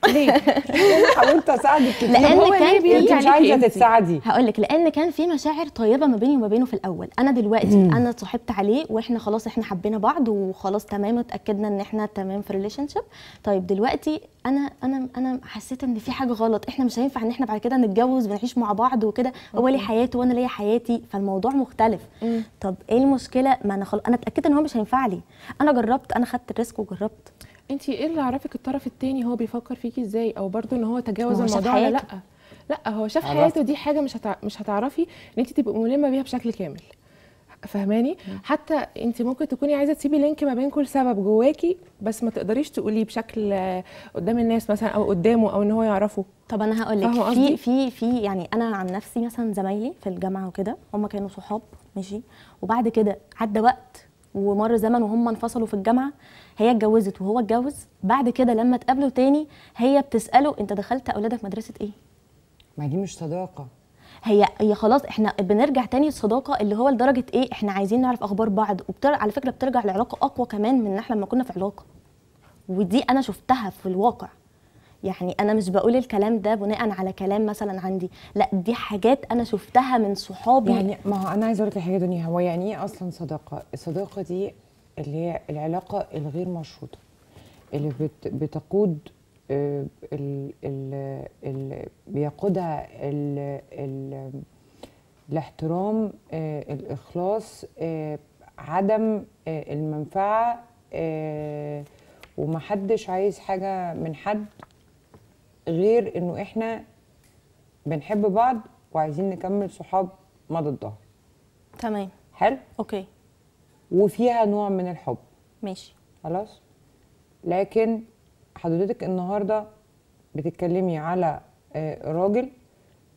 ليه؟ انا حاولت اساعدك كتير لان هو كان ليه انت مش عايزه تتساعدي يعني هقول لك لان كان في مشاعر طيبه ما بيني وما بينه في الاول انا دلوقتي مم. انا اتصاحبت عليه واحنا خلاص احنا حبينا بعض وخلاص تمام واتاكدنا ان احنا تمام في ريليشن شيب طيب دلوقتي انا انا انا حسيت ان في حاجه غلط احنا مش هينفع ان احنا بعد كده نتجوز ونعيش مع بعض وكده هو ليه حياته وانا ليا حياتي فالموضوع مختلف مم. طب ايه المشكله ما انا خل... انا اتاكدت ان هو مش هينفع لي انا جربت انا خدت الريسك وجربت انت ايه اللي عرفك الطرف الثاني هو بيفكر فيكي ازاي او برضو ان هو تجاوز الموضوع ولا لا لا هو شاف حياته دي حاجه مش هتع... مش هتعرفي ان انت تبقي ملمه بيها بشكل كامل فهماني حتى انت ممكن تكوني عايزه تسيبي لينك ما بين كل سبب جواكي بس ما تقدريش تقوليه بشكل قدام الناس مثلا او قدامه او ان هو يعرفه طب انا هقول لك في في في يعني انا عن نفسي مثلا زمايلي في الجامعه وكده هم كانوا صحاب ماشي وبعد كده عدى وقت ومر زمن وهم انفصلوا في الجامعه هي اتجوزت وهو اتجوز بعد كده لما تقابله تاني هي بتساله انت دخلت اولادك مدرسه ايه ما دي مش صداقه هي هي خلاص احنا بنرجع تاني للصداقه اللي هو لدرجه ايه احنا عايزين نعرف اخبار بعض وبتر... على فكره بترجع العلاقه اقوى كمان من احنا لما كنا في علاقه ودي انا شفتها في الواقع يعني انا مش بقول الكلام ده بناء على كلام مثلا عندي لا دي حاجات انا شفتها من صحابي يعني ما هو انا عايزه اقول لك حاجه دنيا هو يعني ايه اصلا صداقه الصداقه دي اللي هي العلاقه الغير مشروطه اللي بتقود آه، ال ال بيقودها ال ال الاحترام آه، الاخلاص آه، عدم المنفعه ومحدش عايز حاجه من حد غير انه احنا بنحب بعض وعايزين نكمل صحاب مضى الظهر تمام حلو اوكي وفيها نوع من الحب ماشي خلاص لكن حضرتك النهارده بتتكلمي على آه، راجل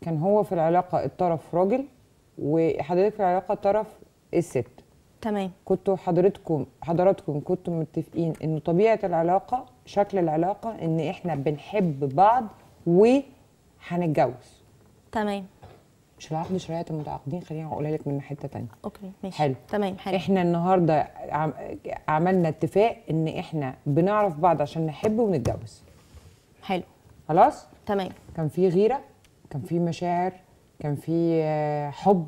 كان هو في العلاقه الطرف راجل وحضرتك في العلاقه طرف الست تمام كنتوا حضرتكم حضراتكم كنتوا متفقين ان طبيعه العلاقه شكل العلاقه ان احنا بنحب بعض وهنتجوز تمام مش العقد شريعه المتعاقدين خليني اقولها لك من حته ثانيه اوكي ماشي حلو تمام حلو احنا النهارده عملنا اتفاق ان احنا بنعرف بعض عشان نحب ونتجوز حلو خلاص تمام كان في غيره كان في مشاعر كان في آه، حب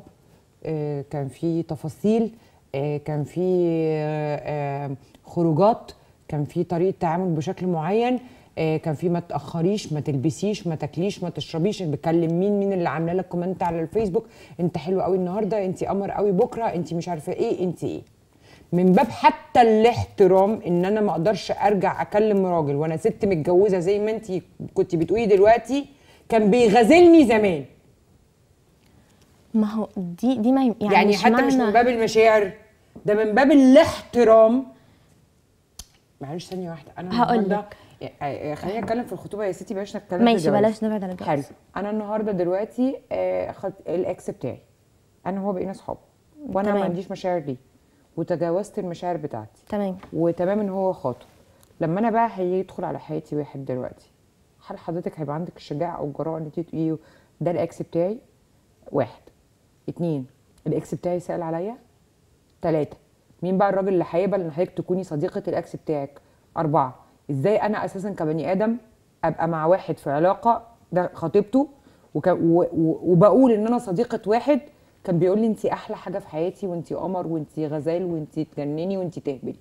آه، كان في تفاصيل آه، كان في خروجات كان في طريقه تعامل بشكل معين آه، كان في ما تاخريش ما تلبسيش ما تاكليش ما تشربيش بتكلم مين مين اللي عامله لك كومنت على الفيسبوك انت حلو قوي النهارده انت قمر قوي بكره انت مش عارفه ايه انت ايه من باب حتى الاحترام ان انا ما اقدرش ارجع اكلم راجل وانا ست متجوزه زي ما انت كنت بتقولي دلوقتي كان بيغازلني زمان ما هو دي دي ما يعني, يعني مش حتى معنى... مش من باب المشاعر ده من باب الاحترام معلش ثانيه واحده انا هقول لك آه، خلينا نتكلم في الخطوبه يا ستي بلاش نتكلم ماشي بلاش نبعد عن الجواز حلو انا النهارده دلوقتي اخذت آه، الاكس بتاعي انا وهو بقينا صحاب وانا تمام. ما عنديش مشاعر ليه وتجاوزت المشاعر بتاعتي تمام وتمام ان هو خاطب لما انا بقى هيدخل على حياتي واحد دلوقتي هل حضرتك هيبقى عندك الشجاعه او الجرأه ان تقولي ده الاكس بتاعي واحد اتنين الاكس بتاعي سأل عليا تلاته مين بقى الراجل اللي هيقبل ان حضرتك تكوني صديقه الاكس بتاعك اربعه ازاي انا اساسا كبني ادم ابقى مع واحد في علاقه ده خطيبته وك... و... و... وبقول ان انا صديقه واحد كان بيقول لي انت احلى حاجه في حياتي وانت قمر وانت غزال وانت تجنني وانت تهبلي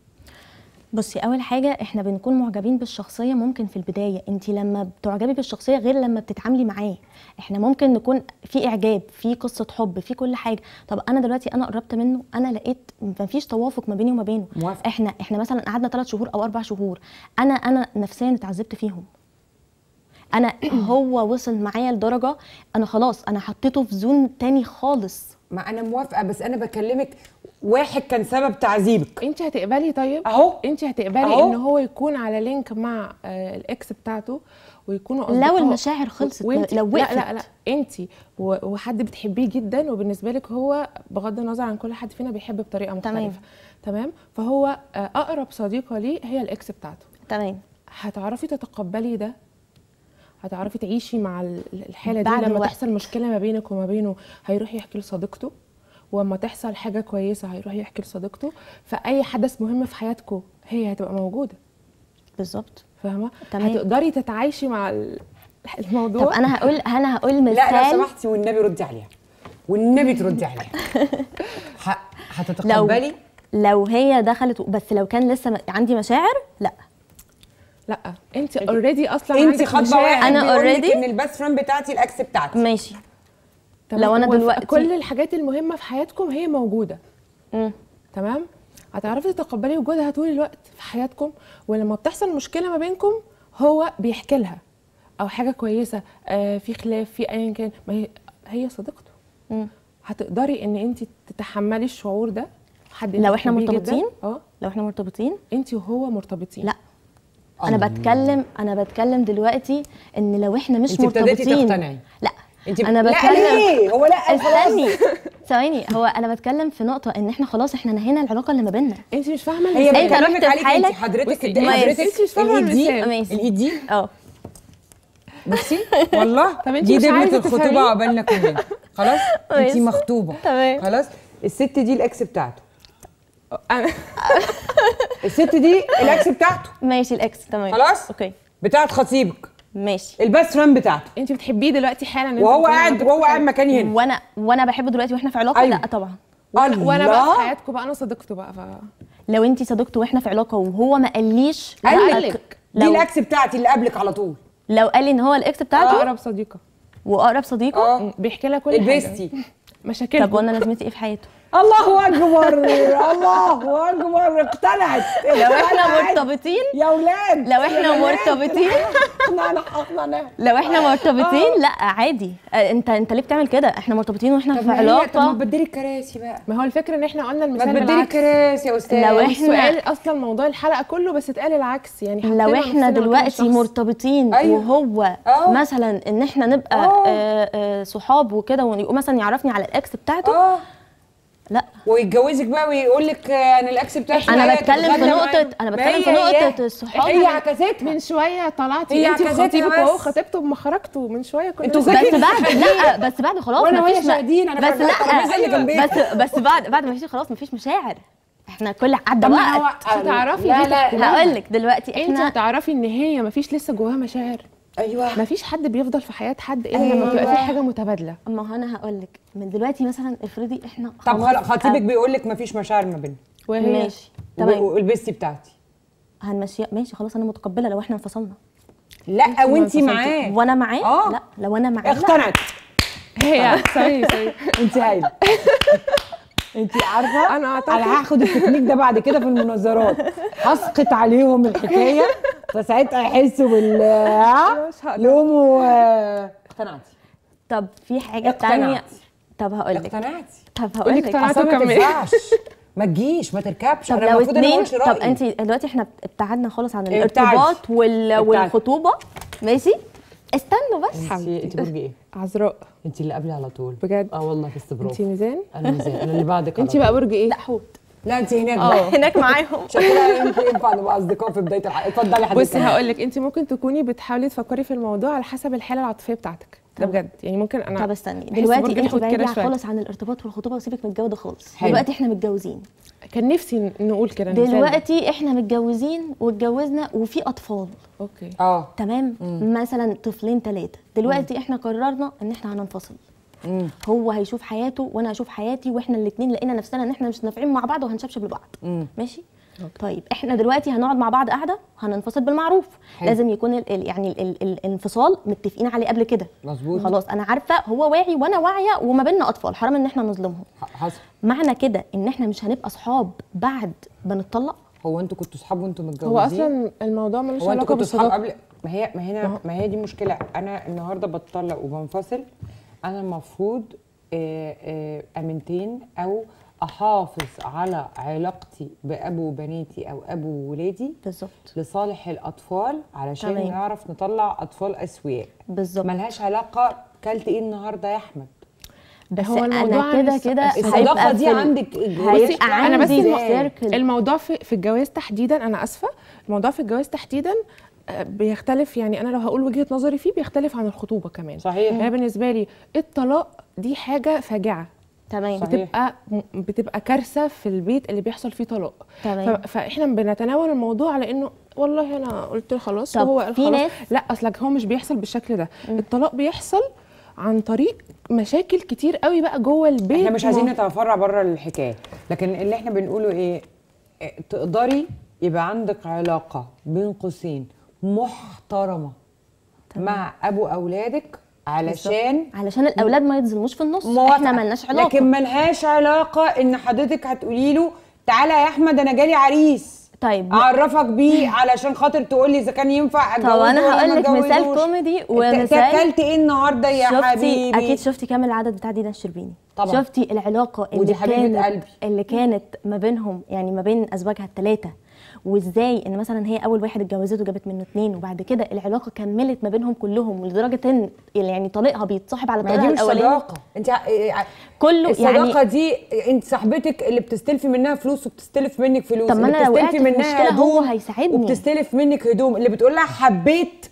بصي اول حاجه احنا بنكون معجبين بالشخصيه ممكن في البدايه انت لما بتعجبي بالشخصيه غير لما بتتعاملي معاه احنا ممكن نكون في اعجاب في قصه حب في كل حاجه طب انا دلوقتي انا قربت منه انا لقيت مفيش توافق ما بيني وما بينه موافق. احنا احنا مثلا قعدنا ثلاث شهور او اربع شهور انا انا نفسيا اتعذبت فيهم انا هو وصل معايا لدرجه انا خلاص انا حطيته في زون تاني خالص ما انا موافقه بس انا بكلمك واحد كان سبب تعذيبك انت هتقبلي طيب اهو انت هتقبلي أهو. ان هو يكون على لينك مع آه، الاكس بتاعته ويكونوا أصدقاء لو المشاعر خلصت وانت لو وقفت لا لا لا انت وحد بتحبيه جدا وبالنسبه لك هو بغض النظر عن كل حد فينا بيحب بطريقه مختلفه تمام, تمام؟ فهو آه، اقرب صديقه ليه هي الاكس بتاعته تمام هتعرفي تتقبلي ده هتعرفي تعيشي مع الحاله دي لما الوقت. تحصل مشكله ما بينك وما بينه هيروح يحكي لصديقته واما تحصل حاجه كويسه هيروح يحكي لصديقته فاي حدث مهم في حياتكم هي هتبقى موجوده بالظبط فاهمه هتقدري تتعايشي مع الموضوع طب انا هقول انا هقول مثال لا لو سمحتي والنبي ردي عليها والنبي تردي عليها هتتقبلي لو, هي دخلت بس لو كان لسه عندي مشاعر لا لا انت اوريدي اصلا انت خاطبه انا اوريدي ان الباست فريند بتاعتي الاكس بتاعتي ماشي لو انا دلوقتي كل الحاجات المهمه في حياتكم هي موجوده مم. تمام هتعرفي تتقبلي وجودها طول الوقت في حياتكم ولما بتحصل مشكله ما بينكم هو بيحكي لها او حاجه كويسه آه في خلاف في ايا كان ما هي هي صديقته مم. هتقدري ان انت تتحملي الشعور ده حد لو احنا مرتبطين اه لو احنا مرتبطين انت وهو مرتبطين لا انا بتكلم انا بتكلم دلوقتي ان لو احنا مش انت مرتبطين لا انت انا بتكلم لا ليه هو لا استني ثواني هو انا بتكلم في نقطه ان احنا خلاص احنا نهينا العلاقه اللي ما بيننا انت مش فاهمه هي انت رحت حالك حضرتك انت مش فاهمه الايد دي الايد دي اه بصي والله طب انت دي دبلة الخطوبه عقبالنا كلنا خلاص انت مخطوبه تمام خلاص الست دي الاكس بتاعته انا الست دي الاكس بتاعته ماشي الاكس تمام خلاص اوكي بتاعت خطيبك ماشي الباست فريند بتاعته انت بتحبيه دلوقتي حالا وهو قاعد وهو قاعد مكاني هنا وانا وانا بحبه دلوقتي واحنا في علاقه أيوه. لا طبعا وانا, وأنا بقى في حياتكم بقى انا صديقته بقى ف... لو انت صديقته واحنا في علاقه وهو ما قاليش قالك دي الاكس بتاعتي اللي قبلك على طول لو قال لي ان هو الاكس بتاعته اقرب صديقه واقرب صديقه آه. بيحكي لها كل البيستي. حاجه البيستي مشاكل طب وانا لازمتي ايه في حياته الله اكبر الله اكبر اقتنعت لو احنا مرتبطين يا اولاد لو احنا مرتبطين اقنعنا آه. اقنعنا لو احنا مرتبطين لا عادي آه، انت انت ليه بتعمل كده احنا مرتبطين واحنا في علاقه طب ما تبدلي الكراسي بقى ما هو الفكره ان احنا قلنا المثال ما تبدلي الكراسي يا استاذ لو احنا السؤال اصلا موضوع الحلقه كله بس اتقال العكس يعني لو احنا دلوقتي مرتبطين أيوه. وهو آه. مثلا ان احنا نبقى صحاب وكده ومثلا مثلا يعرفني على الاكس بتاعته لا ويتجوزك بقى ويقول لك انا الاكس بتاعك انا بتكلم في نقطه انا بتكلم في نقطه الصحاب هي عكست من شويه طلعتي انت وخطيبك وهو خطيبته اما خرجتوا من شويه كنت انتوا بس بعد لا بس بعد خلاص وانا وهي شاهدين انا بس لا أيوه، بس بس بعد بعد ما فيش خلاص مفيش مشاعر احنا كل عدى وقت هتعرفي لا لا هقول لك دلوقتي احنا انت هتعرفي ان هي مفيش لسه جواها مشاعر ايوه مفيش حد بيفضل في حياه حد الا أيوة. لما بيبقى في حاجه متبادله ما انا هقول لك من دلوقتي مثلا افرضي احنا طب خلاص خطيبك بيقول لك مفيش مشاعر ما بيننا ماشي تمام والبستي بتاعتي هنمشي ماشي خلاص انا متقبله لو احنا انفصلنا لا وانت معاه وانا معاه آه. لا لو انا معاه اقتنعت هي سوري سوري انت هايله انت عارفه انا اعتقد انا هاخد التكنيك ده بعد كده في المناظرات هسقط عليهم الحكايه فساعتها يحسوا بال يقوموا اقتنعتي طب في حاجه ثانيه طب هقول لك اقتنعتي طب هقول لك اقتنعتي ما تنفعش ما تجيش ما تركبش طب انا المفروض ان طب انت دلوقتي احنا ابتعدنا خالص عن إيه، الارتباط وال... والخطوبه ماشي استنوا بس حبيبتي انت برج ايه؟ عذراء انت اللي قبلي على طول بجد اه والله في استبراء انت ميزان؟ انا ميزان انا اللي بعدك انت بقى برج ايه؟ لا حوت لا انت هناك اه. بقى هناك معاهم عشان انت ينفع نبقى اصدقاء في بدايه الحلقه اتفضلي حبيبتي بصي هقول لك انت ممكن تكوني بتحاولي تفكري في الموضوع على حسب الحاله العاطفيه بتاعتك ده بجد يعني ممكن انا طب استني دلوقتي انت بعيدة خالص عن الارتباط والخطوبه وسيبك من الجو ده خالص حلو. دلوقتي احنا متجوزين كان نفسي نقول كده دلوقتي نفسي. احنا متجوزين واتجوزنا وفي اطفال اوكي اه تمام مم. مثلا طفلين ثلاثه دلوقتي مم. احنا قررنا ان احنا هننفصل مم. هو هيشوف حياته وانا هشوف حياتي واحنا الاثنين لقينا نفسنا ان احنا مش نافعين مع بعض وهنشبشب لبعض ماشي طيب احنا دلوقتي هنقعد مع بعض قاعده هننفصل بالمعروف حلو. لازم يكون الـ يعني الـ الانفصال متفقين عليه قبل كده مظبوط خلاص انا عارفه هو واعي وانا واعيه وما بيننا اطفال حرام ان احنا نظلمهم حصل معنى كده ان احنا مش هنبقى اصحاب بعد ما نتطلق هو انتوا كنتوا اصحاب وانتوا متجوزين هو اصلا الموضوع ملوش علاقه بالصداقه قبل ما هي ما هنا ما هي دي مشكله انا النهارده بتطلق وبنفصل انا المفروض آه، آه، امنتين او احافظ على علاقتي بابو بناتي او ابو ولادي بالظبط لصالح الاطفال علشان تمام. نعرف نطلع اطفال اسوياء بالظبط ملهاش علاقه كلت ايه النهارده يا احمد بس هو الموضوع كده كده العلاقه دي عندك هيبقى انا بس المو... الموضوع في, في الجواز تحديدا انا اسفه الموضوع في الجواز تحديدا آه، بيختلف يعني انا لو هقول وجهه نظري فيه بيختلف عن الخطوبه كمان صحيح انا يعني بالنسبه لي الطلاق دي حاجه فاجعه تمام بتبقى بتبقى كارثه في البيت اللي بيحصل فيه طلاق تمام فاحنا بنتناول الموضوع على انه والله انا قلت له خلاص وهو قال خلاص لا اصلك هو مش بيحصل بالشكل ده م. الطلاق بيحصل عن طريق مشاكل كتير قوي بقى جوه البيت احنا مش عايزين نتفرع بره الحكايه لكن اللي احنا بنقوله إيه؟, ايه تقدري يبقى عندك علاقه بين قوسين محترمه تمام. مع ابو اولادك علشان علشان الاولاد ما يتظلموش في النص موافقة. احنا مالناش علاقه لكن مالهاش علاقه ان حضرتك هتقولي له تعالى يا احمد انا جالي عريس طيب اعرفك بيه علشان خاطر تقول لي اذا كان ينفع اتجوزه طب انا هقول لك مثال كوميدي ومثال اكلت ايه النهارده يا شفتي حبيبي اكيد شفتي كام العدد بتاع دينا الشربيني طبعا شفتي العلاقه اللي ودي حبيبه كانت قلبي اللي كانت ما بينهم يعني ما بين ازواجها الثلاثه وازاي ان مثلا هي اول واحد اتجوزته جابت منه اتنين وبعد كده العلاقه كملت ما بينهم كلهم لدرجه ان يعني طليقها بيتصاحب على الطليقه الاولانيه يعني الصداقه انت كله الصداقه يعني دي انت صاحبتك اللي بتستلفي منها فلوس وبتستلف منك فلوس طب ما انا لو وقعت هدوم هو هيساعدني وبتستلف منك هدوم اللي بتقول لها حبيت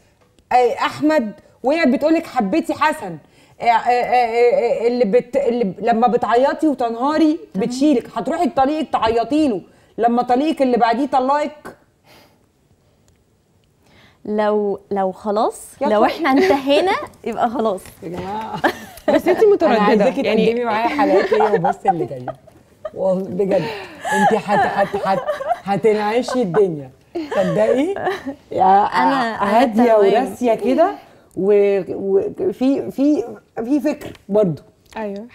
آه، احمد وهي بتقول لك حبيتي حسن آه، آه، اللي بت... اللي لما بتعيطي وتنهاري بتشيلك هتروحي الطريق تعيطي له لما طليقك اللي بعديه طلقك لو لو خلاص لو احنا انتهينا يبقى خلاص يا جماعه بس انت متردده يعني تقدمي معايا حلقتي وبصي اللي جاي بجد انت حت حت حت هتنعشي الدنيا يا انا هاديه وراسيه كده وفي في في فكر برضه ايوه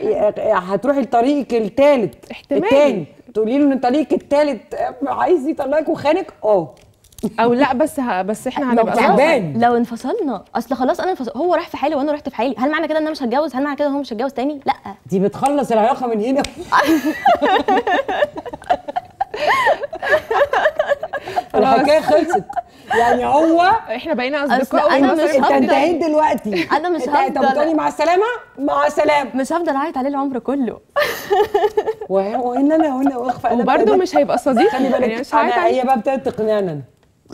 هتروحي لطريقك الثالث الثاني تقولي له ان ليك الثالث عايز يطلقك وخانك اه او لا بس ها بس احنا هنبقى تعبان لو انفصلنا اصل خلاص انا انفصل هو راح في حالي وانا رحت في حالي هل معنى كده ان انا مش هتجوز هل معنى كده ان هو مش هيتجوز تاني لا دي بتخلص العلاقه من هنا الحكايه خلصت يعني هو احنا بقينا اصدقاء انا مش هفضل انتهيت دلوقتي انا مش هفضل طب توني مع السلامه مع السلامه مش هفضل اعيط عليه العمر كله وان انا هنا واقفه وبرده مش هيبقى صديق خلي بالك يعني انا هي بقى ابتدت تقنعنا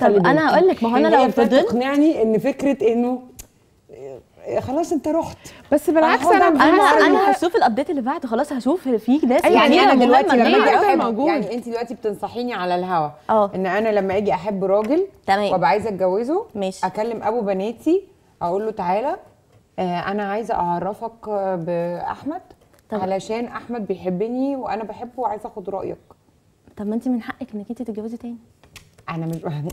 طب انا هقول لك ما هو انا لو فضلت تقنعني ان فكره انه خلاص انت رحت بس بالعكس انا انا انا هشوف الابديت اللي بعد خلاص هشوف في ناس أيوة، يعني انا دلوقتي لما اجي احب موجود. يعني انت دلوقتي بتنصحيني على الهوا آه. ان انا لما اجي احب راجل تمام وابقى عايزه اتجوزه ماشي اكلم ابو بناتي اقول له تعالى آه انا عايزه اعرفك باحمد طبعا. علشان احمد بيحبني وانا بحبه وعايزه اخد رايك طب ما انت من حقك انك انت تتجوزي تاني انا مش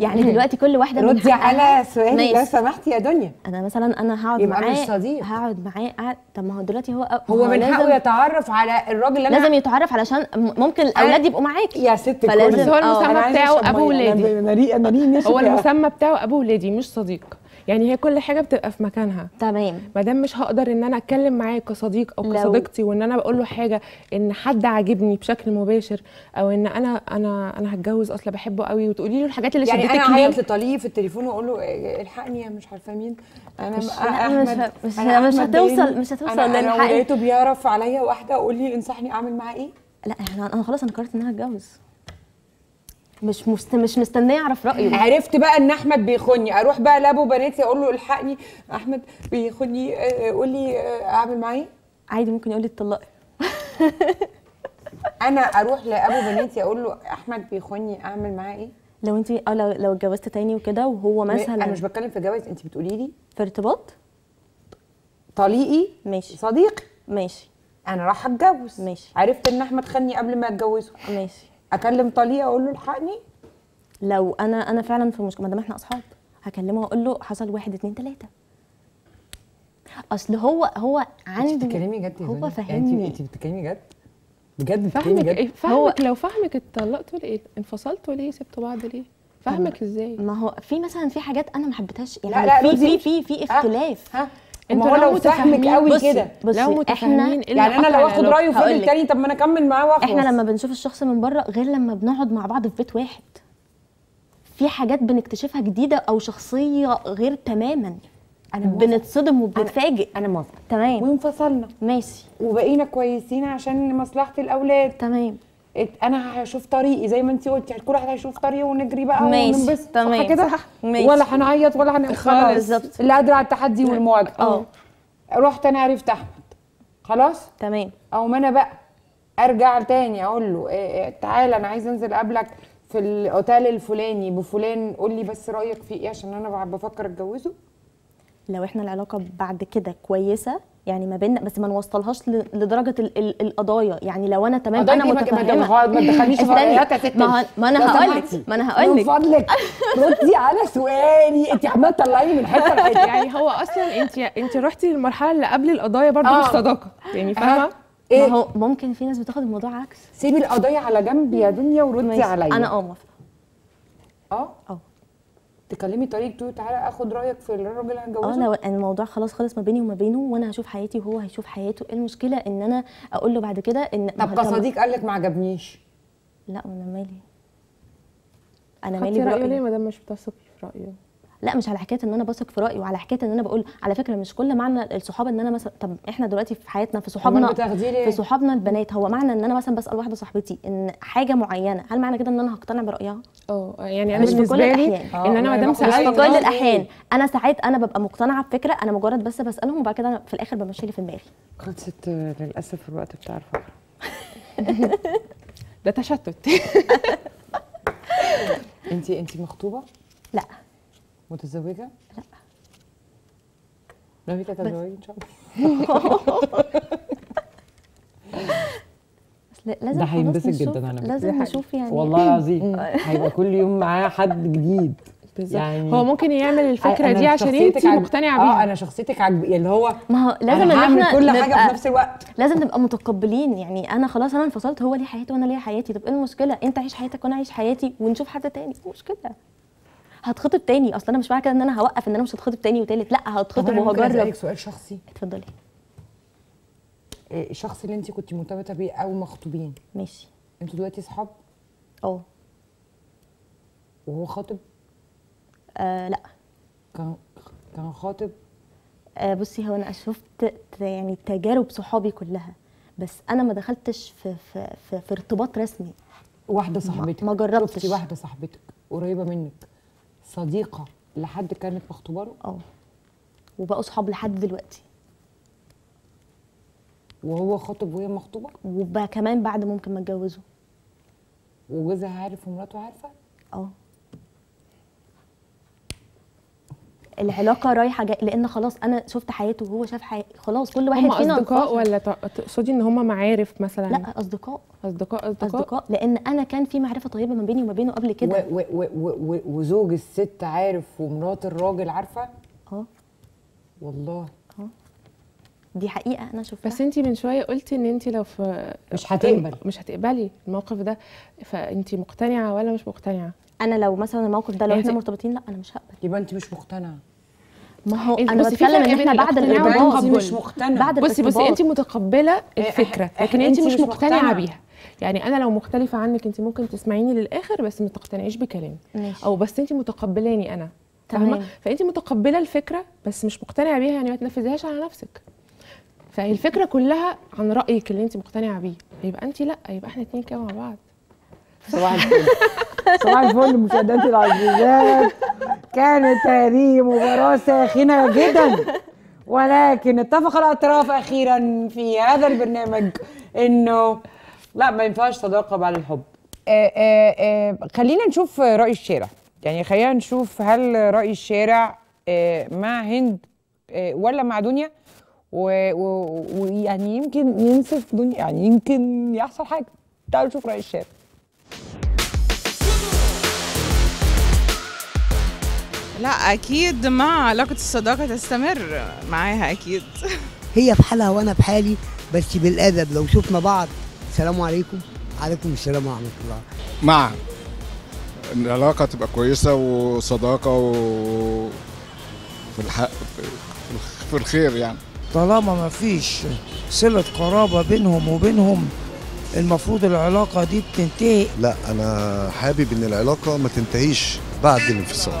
يعني دلوقتي كل واحده ردي على سؤالي لو سمحتي يا دنيا انا مثلا انا هقعد يبقى معاه مش صديق هقعد معاه قاعد طب ما هو دلوقتي هو هو من حقه يتعرف على الراجل اللي انا لازم يتعرف علشان ممكن الاولاد يبقوا معاكي يا ست فلازم هو المسمى آه. بتاعه ابو ولادي هو المسمى بتاعه ابو ولادي مش صديق يعني هي كل حاجه بتبقى في مكانها تمام ما دام مش هقدر ان انا اتكلم معاه كصديق او كصديقتي وان انا بقول له حاجه ان حد عاجبني بشكل مباشر او ان انا انا انا هتجوز اصلا بحبه قوي وتقولي له الحاجات اللي يعني شدتك انا اعيط لطليق في التليفون واقول له الحقني يا مش عارفه مين انا مش احمد مش, أنا مش هتوصل مش هتوصل انا, أنا لقيته بيعرف عليا واحده قولي لي انصحني اعمل معاه ايه لا انا خلاص انا قررت ان انا هتجوز مش مست... مش مستنيه اعرف رايه عرفت بقى ان احمد بيخوني اروح بقى لابو بناتي اقول له الحقني احمد بيخوني آه، قول لي آه، اعمل معاه ايه عادي ممكن يقول لي اتطلقي انا اروح لابو بناتي اقول له احمد بيخوني اعمل معاه ايه لو انت اه لو لو اتجوزت تاني وكده وهو مثلا انا مش بتكلم في جواز انت بتقولي لي في ارتباط طليقي ماشي صديقي ماشي انا راح اتجوز ماشي عرفت ان احمد خاني قبل ما اتجوزه ماشي اكلم طليق اقول له الحقني لو انا انا فعلا في مشكله ما دام احنا اصحاب هكلمه واقول له حصل واحد اتنين تلاته اصل هو هو عنده انت بتتكلمي جد هو فاهمني انت بتتكلمي جد بجد فاهمك جد. إيه، فاهمك لو فاهمك اتطلقتوا ليه انفصلتوا ليه سبتوا بعض ليه فاهمك ازاي ما هو في مثلا في حاجات انا ما حبيتهاش يعني لا لا في في في, في اختلاف ها. ها. انتوا لو فاهمك قوي كده بس لو متفاهمين يعني انا لو اخد رايه في التاني طب ما انا اكمل معاه واخلص احنا لما بنشوف الشخص من بره غير لما بنقعد مع بعض في بيت واحد في حاجات بنكتشفها جديده او شخصيه غير تماما انا موافق. بنتصدم وبنتفاجئ انا, أنا موافقه تمام وانفصلنا ماشي وبقينا كويسين عشان مصلحه الاولاد تمام انا هشوف طريقي زي ما انت قلتي يعني كل واحد هيشوف طريقه ونجري بقى وننبسط تمام كده ولا هنعيط ولا هنعمل خلاص بالظبط اللي قادره على التحدي والمواجهه اه رحت انا عرفت احمد خلاص تمام او ما انا بقى ارجع تاني اقول له إيه،, إيه تعالى انا عايز انزل قبلك في الاوتيل الفلاني بفلان قول لي بس رايك فيه ايه عشان انا بفكر اتجوزه لو احنا العلاقه بعد كده كويسه يعني ما بيننا بس ما نوصلهاش لدرجه القضايا يعني لو انا تمام انا متفاهمة ما تدخليش في قضاياك يا ست ما انا هقول لك ما انا هقول لك من فضلك ردي على سؤالي انت عماله تطلعيني من حته لحته يعني هو اصلا انت انت رحتي للمرحله اللي قبل القضايا برضه آه. مش صداقه يعني فاهمه آه. إيه؟ ما هو ممكن في ناس بتاخد الموضوع عكس سيبي القضايا على جنب يا دنيا وردي عليا انا اه موافقه اه اه تكلمي طريق تقولي تعالى اخد رايك في الراجل اللي هتجوزه اه، انا الموضوع خلاص خلص ما بيني وما بينه وانا هشوف حياتي وهو هيشوف حياته ايه المشكله ان انا اقول له بعد كده ان طب كصديق قال لك ما عجبنيش لا انا مالي انا مالي برايي ليه ما دام مش بتثقي في رايه لا مش على حكايه ان انا بثق في رايي وعلى حكايه ان انا بقول على فكره مش كل معنى الصحاب ان انا مثلا طب احنا دلوقتي في حياتنا في صحابنا في صحابنا البنات هو معنى ان انا مثلا بسال واحده صاحبتي ان حاجه معينه هل معنى كده ان انا هقتنع برايها اه يعني انا مش في كل الاحيان ان انا ما دام سالت أيوة، مش في كل أيوة. الاحيان انا ساعات انا ببقى مقتنعه بفكره انا مجرد بس بسالهم وبعد كده في الاخر بمشي لي في دماغي خلصت للاسف الوقت بتاع الفقره ده تشتت انت انت مخطوبه لا متزوجة؟ لا ناوية تتزوجي ان شاء الله لازم ده هينبسط جدا على لازم نشوف يعني والله العظيم هيبقى كل يوم معاه حد جديد يعني هو ممكن يعمل الفكره دي عشان انت مقتنعه آه، بيها اه انا شخصيتك عجب اللي يعني هو ما هو لازم انا هعمل كل حاجه في نفس الوقت لازم نبقى متقبلين يعني انا خلاص انا انفصلت هو ليه حياته وانا ليا حياتي طب ايه المشكله انت عيش حياتك وانا عيش حياتي ونشوف حد تاني مشكله هتخطب تاني اصل انا مش معنى كده ان انا هوقف ان انا مش هتخطب تاني وتالت لا هتخطب وهجرب اسالك سؤال شخصي اتفضلي آه، الشخص اللي انت كنت مرتبطه بيه او مخطوبين ماشي انتوا دلوقتي اصحاب اه وهو خاطب آه لا كان كان خاطب آه بصي هو انا شفت يعني تجارب صحابي كلها بس انا ما دخلتش في في في, في ارتباط رسمي واحده صاحبتك ما جربتش واحده صاحبتك قريبه منك صديقه لحد كانت في اختباره؟ اه وبقوا صحاب لحد دلوقتي وهو خاطب وهي مخطوبه؟ وبقى كمان بعد ممكن ما اتجوزوا وجوزها عارف ومراته عارفه؟ اه العلاقه رايحه جاي لان خلاص انا شفت حياته وهو شاف حياته خلاص كل واحد فينا هم اصدقاء ولا تقصدي ان هم معارف مثلا لا اصدقاء اصدقاء اصدقاء اصدقاء لان انا كان في معرفه طيبه ما بيني وما بينه قبل كده وزوج الست عارف ومرات الراجل عارفه اه والله اه دي حقيقه انا شفتها بس انت من شويه قلتي ان انت لو في مش هتقبل مش هتقبلي الموقف ده فانت مقتنعه ولا مش مقتنعه انا لو مثلا الموقف ده لو يعني احنا مرتبطين لا انا مش هقبل يبقى انت مش مقتنعه ما هو إيه، انا بتكلم ان احنا بعد الارتباط مش مقتنعه بعد بصي بصي انت متقبله إيه، إيه، الفكره لكن انت مش مقتنعه بيها يعني انا لو مختلفه عنك انت ممكن تسمعيني للاخر بس ما تقتنعيش بكلامي او بس انت متقبلاني انا فاهمه فانت متقبله الفكره بس مش مقتنعه بيها يعني ما تنفذيهاش على نفسك فهي الفكره كلها عن رايك اللي انت مقتنعه بيه يبقى انت لا يبقى احنا اتنين كده مع بعض صباح الفل صباح الفل مشاهداتي العزيزات كانت هذه مباراة ساخنة جدا ولكن اتفق الأطراف أخيرا في هذا البرنامج إنه لا ما ينفعش صداقة بعد الحب آآ آه، آآ آه، آه، خلينا نشوف رأي الشارع يعني خلينا نشوف هل رأي الشارع مع هند ولا مع دنيا ويعني يمكن ينصف دنيا يعني يمكن يحصل حاجة تعالوا نشوف رأي الشارع لا اكيد مع علاقه الصداقه تستمر معاها اكيد هي في حالها وانا في حالي بس بالادب لو شفنا بعض السلام عليكم عليكم السلام ورحمه الله مع العلاقه تبقى كويسه وصداقه و في الحق في الخير يعني طالما ما فيش صله قرابه بينهم وبينهم المفروض العلاقه دي بتنتهي لا انا حابب ان العلاقه ما تنتهيش بعد الانفصال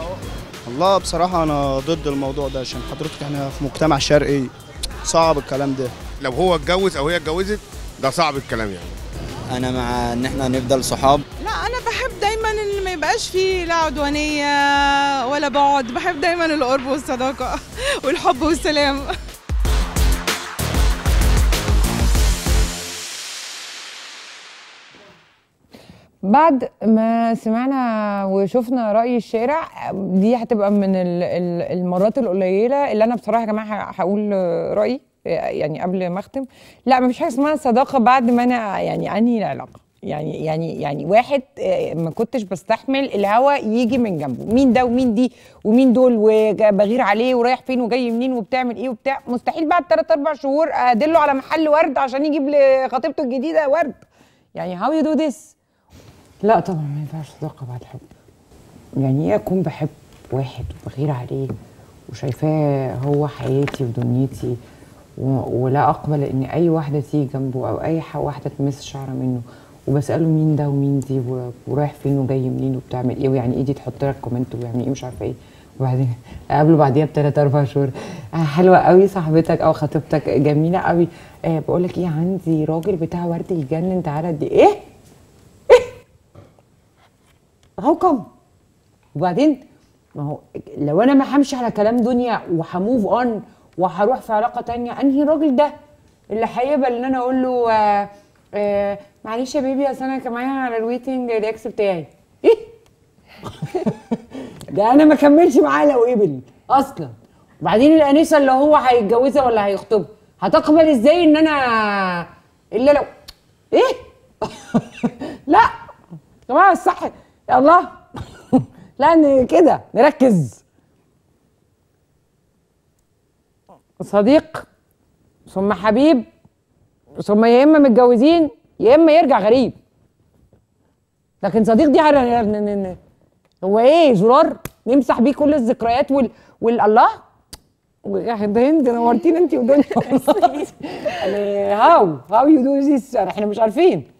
والله بصراحة أنا ضد الموضوع ده عشان حضرتك احنا يعني في مجتمع شرقي صعب الكلام ده لو هو اتجوز أو هي اتجوزت ده صعب الكلام يعني أنا مع إن احنا نفضل صحاب لا أنا بحب دايما ان ما يبقاش فيه لا عدوانية ولا بعد بحب دايما القرب والصداقة والحب والسلام بعد ما سمعنا وشفنا راي الشارع دي هتبقى من المرات القليله اللي انا بصراحه يا جماعه هقول رايي يعني قبل ما اختم لا ما فيش حاجه اسمها صداقه بعد ما انا يعني انهي العلاقه يعني يعني يعني واحد آه، ما كنتش بستحمل الهوا يجي من جنبه مين ده ومين دي ومين دول وبغير عليه ورايح فين وجاي منين وبتعمل ايه وبتاع مستحيل بعد 3 اربع شهور ادله على محل ورد عشان يجيب لخطيبته الجديده ورد يعني هاو يو دو ذس لا طبعا ما ينفعش صداقه بعد حب يعني ايه اكون بحب واحد وبغير عليه وشايفاه هو حياتي ودنيتي ولا اقبل ان اي واحده تيجي جنبه او اي واحده تمس شعره منه وبساله مين ده ومين دي ورايح فين وجاي منين وبتعمل ايه ويعني ايه دي تحط لك كومنت ويعني ايه مش عارفه ايه وبعدين اقابله بعديها بثلاث اربع شهور آه، حلوه قوي صاحبتك او خطيبتك جميله قوي آه بقول لك ايه عندي راجل بتاع ورد يجنن تعالى دي ايه هاو كم وبعدين ما هو لو انا ما همشي على كلام دنيا وهموف اون وهروح في علاقه تانية انهي الراجل ده اللي هيقبل ان انا اقول له آه آه معلش يا بيبي اصل انا كمان على الويتنج رياكس بتاعي ايه ده انا ما كملش معاه لو قبل اصلا وبعدين الانسه اللي هو هيتجوزها ولا هيخطبها هتقبل ازاي ان انا الا لو ايه لا يا جماعه الصح الله لان كده نركز صديق ثم حبيب ثم يا اما متجوزين يا اما يرجع غريب لكن صديق دي هو ايه زرار نمسح بيه كل الذكريات وال والله يا هند نورتينا انت ودنيا هاو هاو يو دو ذيس احنا مش عارفين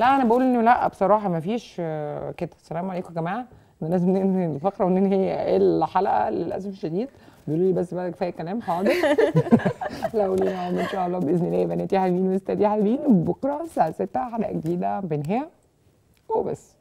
لا انا بقول انه لا بصراحه ما فيش آه، كده السلام عليكم يا جماعه احنا لازم ننهي الفقره وننهي الحلقه للاسف الشديد بيقولوا لي بس بقى كفايه كلام حاضر لا اقول لهم ان شاء الله باذن الله يا بنات يا حلوين وستات يا حلوين بكره الساعه 6 حلقه جديده بنهايه وبس